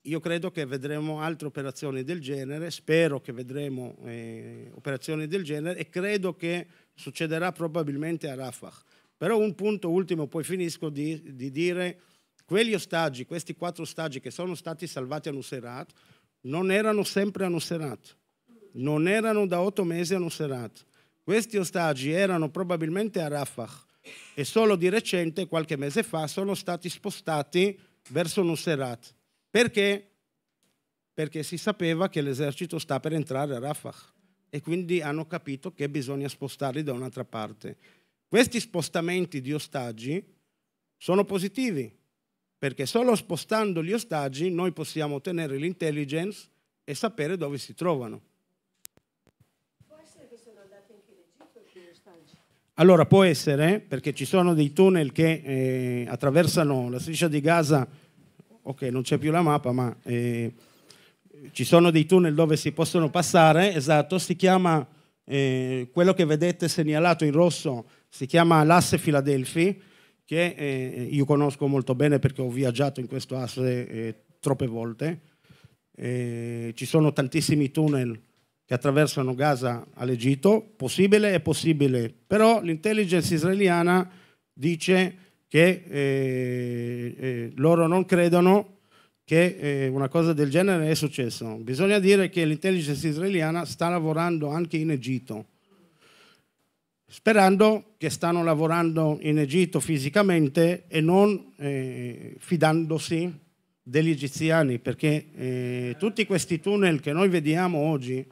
Io credo che vedremo altre operazioni del genere, spero che vedremo eh, operazioni del genere e credo che succederà probabilmente a Rafah. Però un punto ultimo, poi finisco di, di dire, quegli ostaggi, questi quattro ostaggi che sono stati salvati a Nusserat, non erano sempre a Nusserat non erano da otto mesi a Nusserat. Questi ostaggi erano probabilmente a Rafah e solo di recente, qualche mese fa, sono stati spostati verso Nusserat. Perché? Perché si sapeva che l'esercito sta per entrare a Rafah e quindi hanno capito che bisogna spostarli da un'altra parte. Questi spostamenti di ostaggi sono positivi, perché solo spostando gli ostaggi noi possiamo ottenere l'intelligence e sapere dove si trovano. Allora può essere, perché ci sono dei tunnel che eh, attraversano la striscia di Gaza, ok non c'è più la mappa, ma eh, ci sono dei tunnel dove si possono passare, esatto, si chiama, eh, quello che vedete segnalato in rosso si chiama l'asse Filadelfi, che eh, io conosco molto bene perché ho viaggiato in questo asse eh, troppe volte, eh, ci sono tantissimi tunnel che attraversano Gaza all'Egitto, possibile è possibile, però l'intelligence israeliana dice che eh, eh, loro non credono che eh, una cosa del genere è successa. Bisogna dire che l'intelligence israeliana sta lavorando anche in Egitto, sperando che stanno lavorando in Egitto fisicamente e non eh, fidandosi degli egiziani, perché eh, tutti questi tunnel che noi vediamo oggi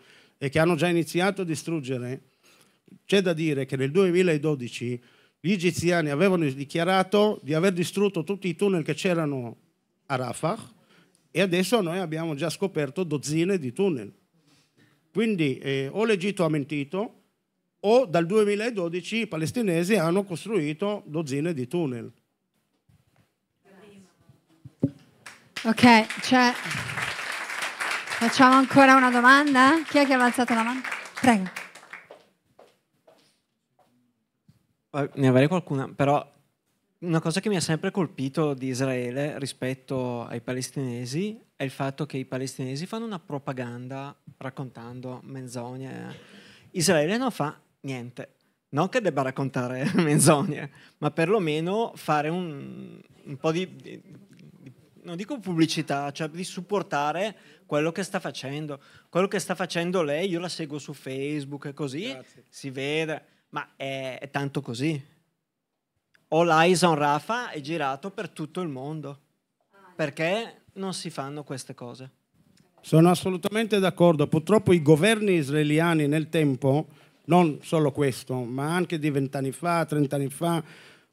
e che hanno già iniziato a distruggere, c'è da dire che nel 2012 gli egiziani avevano dichiarato di aver distrutto tutti i tunnel che c'erano a Rafah e adesso noi abbiamo già scoperto dozzine di tunnel. Quindi eh, o l'Egitto ha mentito o dal 2012 i palestinesi hanno costruito dozzine di tunnel. Ok, c'è... Facciamo ancora una domanda? Chi è che ha alzato la mano? Prego. Eh, ne avrei qualcuna, però una cosa che mi ha sempre colpito di Israele rispetto ai palestinesi è il fatto che i palestinesi fanno una propaganda raccontando menzogne. Israele non fa niente. Non che debba raccontare [LAUGHS] menzogne, ma perlomeno fare un, un po' di, di, di, non dico pubblicità, cioè di supportare quello che sta facendo, quello che sta facendo lei, io la seguo su Facebook e così, Grazie. si vede, ma è, è tanto così. All Eyes on Rafa è girato per tutto il mondo, perché non si fanno queste cose. Sono assolutamente d'accordo, purtroppo i governi israeliani nel tempo, non solo questo, ma anche di vent'anni fa, trent'anni fa,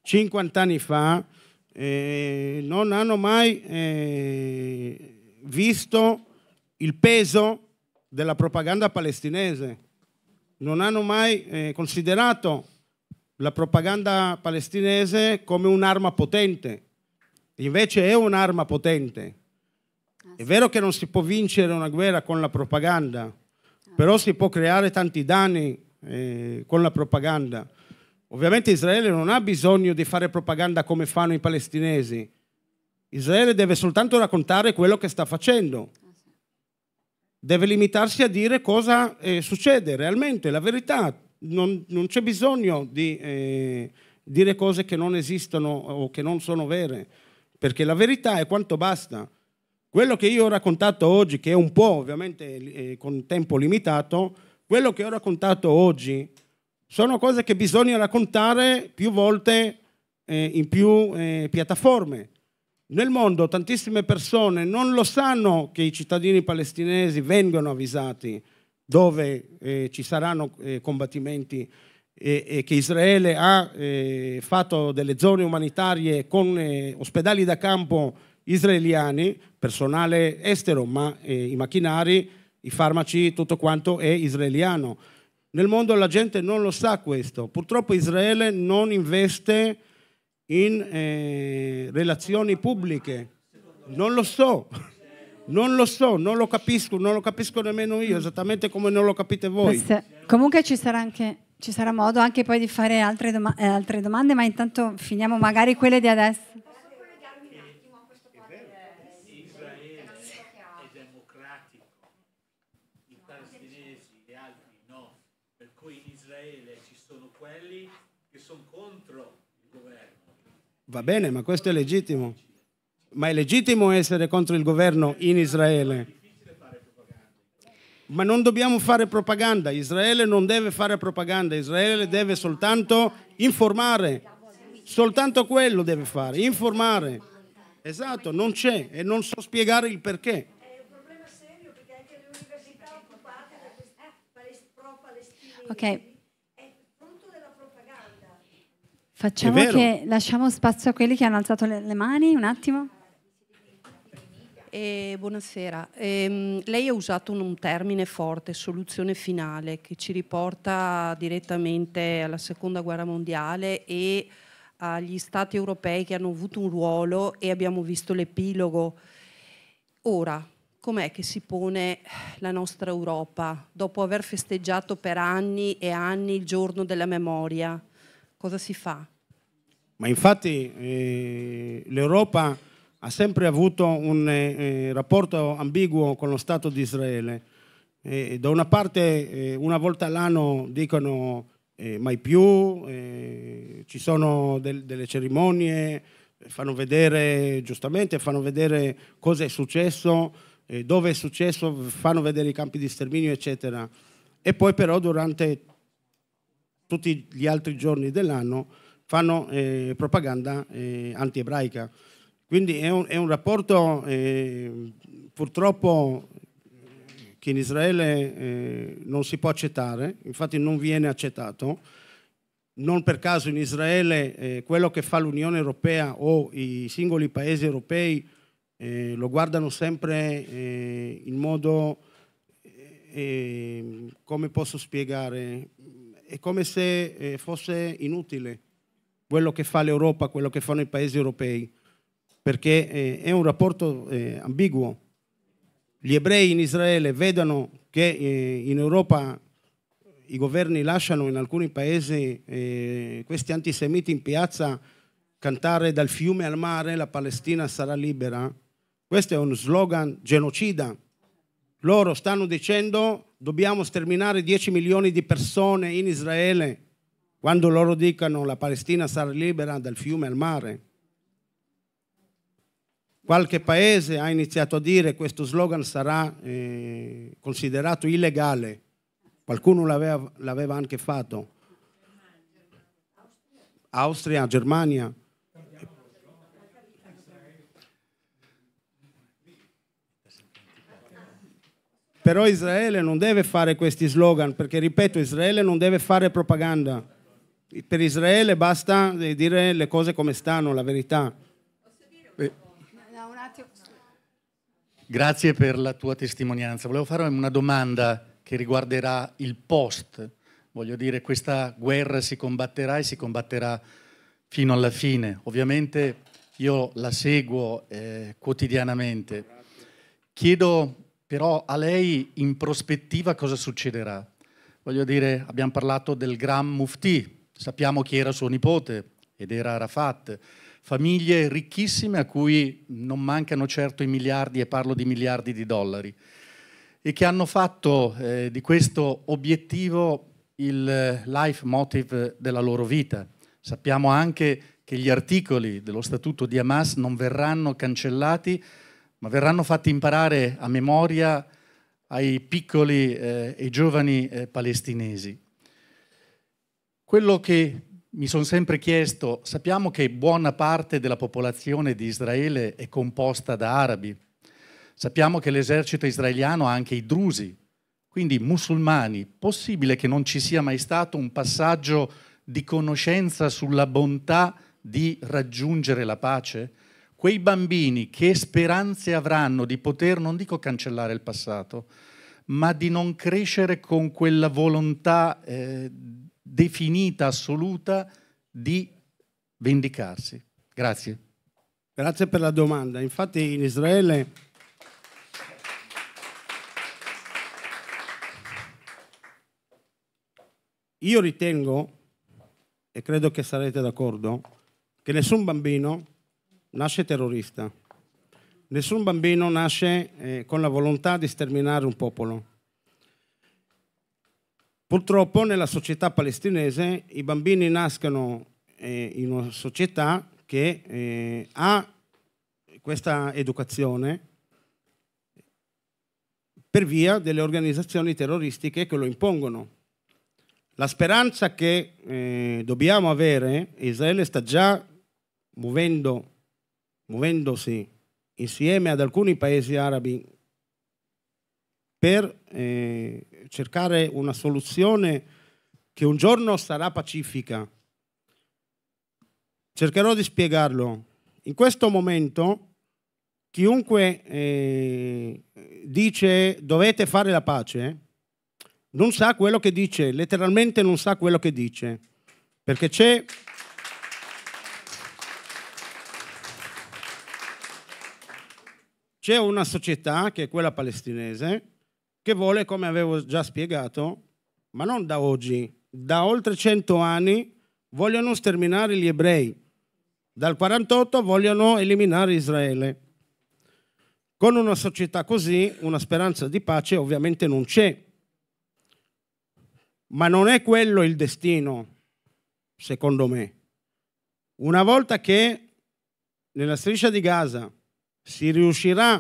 cinquant'anni fa, eh, non hanno mai eh, visto il peso della propaganda palestinese. Non hanno mai eh, considerato la propaganda palestinese come un'arma potente, invece è un'arma potente. Ah, è vero che non si può vincere una guerra con la propaganda, ah. però si può creare tanti danni eh, con la propaganda. Ovviamente Israele non ha bisogno di fare propaganda come fanno i palestinesi. Israele deve soltanto raccontare quello che sta facendo deve limitarsi a dire cosa eh, succede realmente, la verità. Non, non c'è bisogno di eh, dire cose che non esistono o che non sono vere, perché la verità è quanto basta. Quello che io ho raccontato oggi, che è un po' ovviamente eh, con tempo limitato, quello che ho raccontato oggi sono cose che bisogna raccontare più volte eh, in più eh, piattaforme nel mondo tantissime persone non lo sanno che i cittadini palestinesi vengono avvisati dove eh, ci saranno eh, combattimenti e, e, che Israele ha eh, fatto delle zone umanitarie con eh, ospedali da campo israeliani, personale estero, ma eh, i macchinari, i farmaci, tutto quanto è israeliano. Nel mondo la gente non lo sa questo. Purtroppo Israele non investe in eh, relazioni pubbliche. Non lo so, non lo so, non lo capisco, non lo capisco nemmeno io, esattamente come non lo capite voi. Questa, comunque ci sarà, anche, ci sarà modo anche poi di fare altre, doma eh, altre domande, ma intanto finiamo magari quelle di adesso. Va bene, ma questo è legittimo. Ma è legittimo essere contro il governo in Israele. Ma non dobbiamo fare propaganda. Israele non deve fare propaganda. Israele deve soltanto informare. Soltanto quello deve fare, informare. Esatto, non c'è e non so spiegare il perché. Ok, Facciamo che lasciamo spazio a quelli che hanno alzato le, le mani un attimo. Eh, buonasera, eh, lei ha usato un, un termine forte, soluzione finale, che ci riporta direttamente alla seconda guerra mondiale e agli stati europei che hanno avuto un ruolo e abbiamo visto l'epilogo. Ora, com'è che si pone la nostra Europa dopo aver festeggiato per anni e anni il giorno della memoria? cosa si fa? Ma infatti eh, l'Europa ha sempre avuto un eh, eh rapporto ambiguo con lo Stato di Israele. Eh, da una parte eh, una volta all'anno dicono eh, mai più, ci sono del, delle cerimonie, fanno vedere, giustamente, fanno vedere cosa è successo, dove è successo, fanno vedere i campi di sterminio, eccetera. E poi però durante tutti gli altri giorni dell'anno fanno eh, propaganda eh, anti-ebraica. Quindi è un, è un rapporto eh, purtroppo che in Israele eh, non si può accettare, infatti non viene accettato. Non per caso in Israele eh, quello che fa l'Unione Europea o i singoli paesi europei eh, lo guardano sempre in modo, come posso spiegare, è come se eh, fosse inutile quello che fa l'Europa, quello che fanno i paesi europei, perché eh, è un rapporto eh, ambiguo. Gli ebrei in Israele vedono che in Europa i governi lasciano in alcuni paesi questi antisemiti in piazza cantare dal fiume al mare la Palestina sarà libera, questo è uno slogan genocida loro stanno dicendo dobbiamo sterminare 10 milioni di persone in Israele quando loro dicono la Palestina sarà libera dal fiume al mare. Qualche paese ha iniziato a dire questo slogan sarà eh, considerato illegale. Qualcuno l'aveva, l'aveva anche fatto. Austria, Germania. però Israele non deve fare questi slogan, perché ripeto, Israele non deve fare propaganda. Per Israele basta dire le cose come stanno, la verità. Eh. Grazie per la tua testimonianza. Volevo fare una domanda che riguarderà il post. Voglio dire, questa guerra si combatterà e si combatterà fino alla fine. Ovviamente io la seguo eh, quotidianamente. Chiedo però a lei in prospettiva cosa succederà? Voglio dire, abbiamo parlato del Gran Mufti, sappiamo chi era suo nipote ed era Arafat, famiglie ricchissime a cui non mancano certo i miliardi e parlo di miliardi di dollari e che hanno fatto eh, di questo obiettivo il eh, life motive della loro vita. Sappiamo anche che gli articoli dello statuto di Hamas non verranno cancellati ma verranno fatti imparare a memoria ai piccoli eh, e giovani eh, palestinesi. Quello che mi sono sempre chiesto, sappiamo che buona parte della popolazione di Israele è composta da arabi, sappiamo che l'esercito israeliano ha anche i drusi, quindi musulmani, possibile che non ci sia mai stato un passaggio di conoscenza sulla bontà di raggiungere la pace? quei bambini che speranze avranno di poter, non dico cancellare il passato, ma di non crescere con quella volontà eh, definita, assoluta, di vendicarsi. Grazie. Grazie per la domanda. Infatti in Israele io ritengo, e credo che sarete d'accordo, che nessun bambino nasce terrorista. Nessun bambino nasce eh, con la volontà di sterminare un popolo. Purtroppo nella società palestinese i bambini nascono eh, in una società che eh, ha questa educazione per via delle organizzazioni terroristiche che lo impongono. La speranza che eh, dobbiamo avere, Israele sta già muovendo muovendosi insieme ad alcuni paesi arabi per eh, cercare una soluzione che un giorno sarà pacifica. Cercherò di spiegarlo. In questo momento chiunque eh, dice dovete fare la pace non sa quello che dice, letteralmente non sa quello che dice, perché c'è C'è una società, che è quella palestinese, che vuole, come avevo già spiegato, ma non da oggi, da oltre 100 anni vogliono sterminare gli ebrei. Dal 48 vogliono eliminare Israele. Con una società così una speranza di pace ovviamente non c'è. Ma non è quello il destino, secondo me. Una volta che nella striscia di Gaza si riuscirà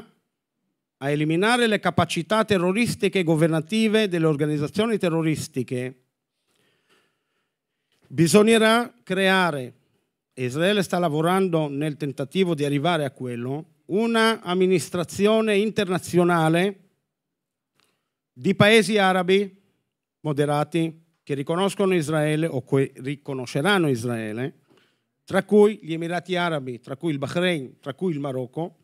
a eliminare le capacità terroristiche governative delle organizzazioni terroristiche, bisognerà creare, e Israele sta lavorando nel tentativo di arrivare a quello, una amministrazione internazionale di paesi arabi moderati che riconoscono Israele o che riconosceranno Israele, tra cui gli Emirati Arabi, tra cui il Bahrain, tra cui il Marocco,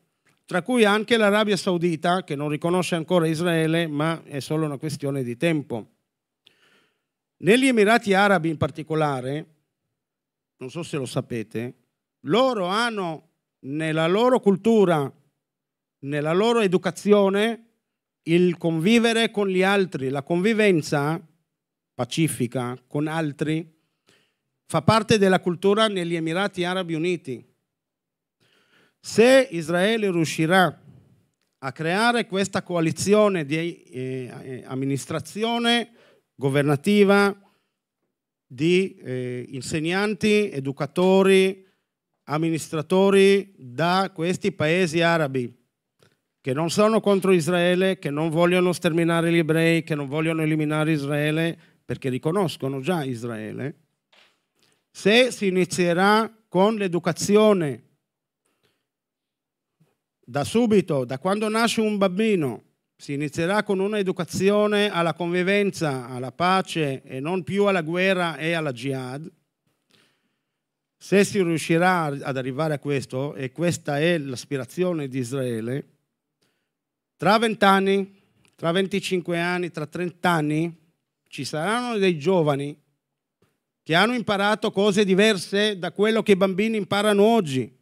tra cui anche l'Arabia Saudita, che non riconosce ancora Israele, ma è solo una questione di tempo. Negli Emirati Arabi in particolare, non so se lo sapete, loro hanno nella loro cultura, nella loro educazione, il convivere con gli altri, la convivenza pacifica con altri, fa parte della cultura negli Emirati Arabi Uniti. Se Israele riuscirà a creare questa coalizione di eh, eh, amministrazione governativa, di eh, insegnanti, educatori, amministratori da questi paesi arabi che non sono contro Israele, che non vogliono sterminare gli ebrei, che non vogliono eliminare Israele, perché riconoscono già Israele, se si inizierà con l'educazione da subito, da quando nasce un bambino, si inizierà con un'educazione alla convivenza, alla pace e non più alla guerra e alla jihad. Se si riuscirà ad arrivare a questo, e questa è l'aspirazione di Israele, tra vent'anni, tra 25 anni, tra 30 anni, ci saranno dei giovani che hanno imparato cose diverse da quello che i bambini imparano oggi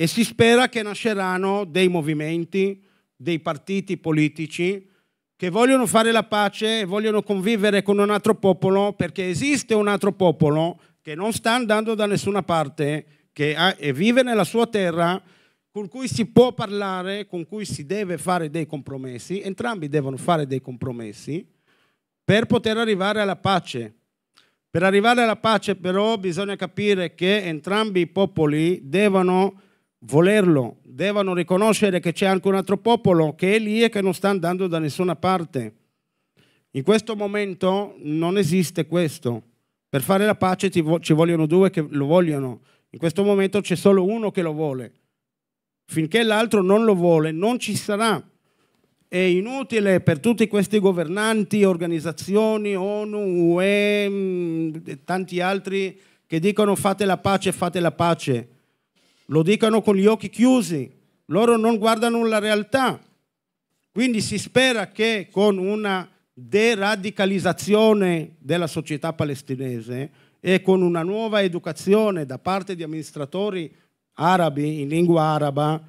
e si spera che nasceranno dei movimenti, dei partiti politici che vogliono fare la pace e vogliono convivere con un altro popolo perché esiste un altro popolo che non sta andando da nessuna parte, che ha, vive nella sua terra, con cui si può parlare, con cui si deve fare dei compromessi, entrambi devono fare dei compromessi per poter arrivare alla pace. Per arrivare alla pace però bisogna capire che entrambi i popoli devono volerlo, devono riconoscere che c'è anche un altro popolo che è lì e che non sta andando da nessuna parte. In questo momento non esiste questo. Per fare la pace ci vogliono due che lo vogliono. In questo momento c'è solo uno che lo vuole. Finché l'altro non lo vuole, non ci sarà. È inutile per tutti questi governanti, organizzazioni, ONU, UE e tanti altri che dicono fate la pace, fate la pace lo dicono con gli occhi chiusi, loro non guardano la realtà. Quindi si spera che con una deradicalizzazione della società palestinese e con una nuova educazione da parte di amministratori arabi in lingua araba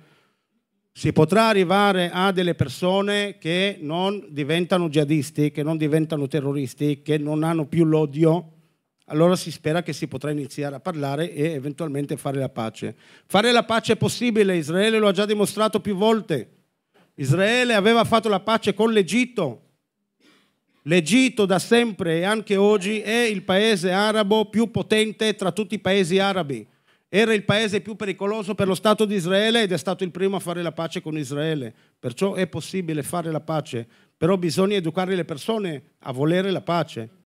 si potrà arrivare a delle persone che non diventano jihadisti, che non diventano terroristi, che non hanno più l'odio, allora si spera che si potrà iniziare a parlare e eventualmente fare la pace. Fare la pace è possibile, Israele lo ha già dimostrato più volte. Israele aveva fatto la pace con l'Egitto. L'Egitto da sempre e anche oggi è il paese arabo più potente tra tutti i paesi arabi. Era il paese più pericoloso per lo Stato di Israele ed è stato il primo a fare la pace con Israele. Perciò è possibile fare la pace, però bisogna educare le persone a volere la pace.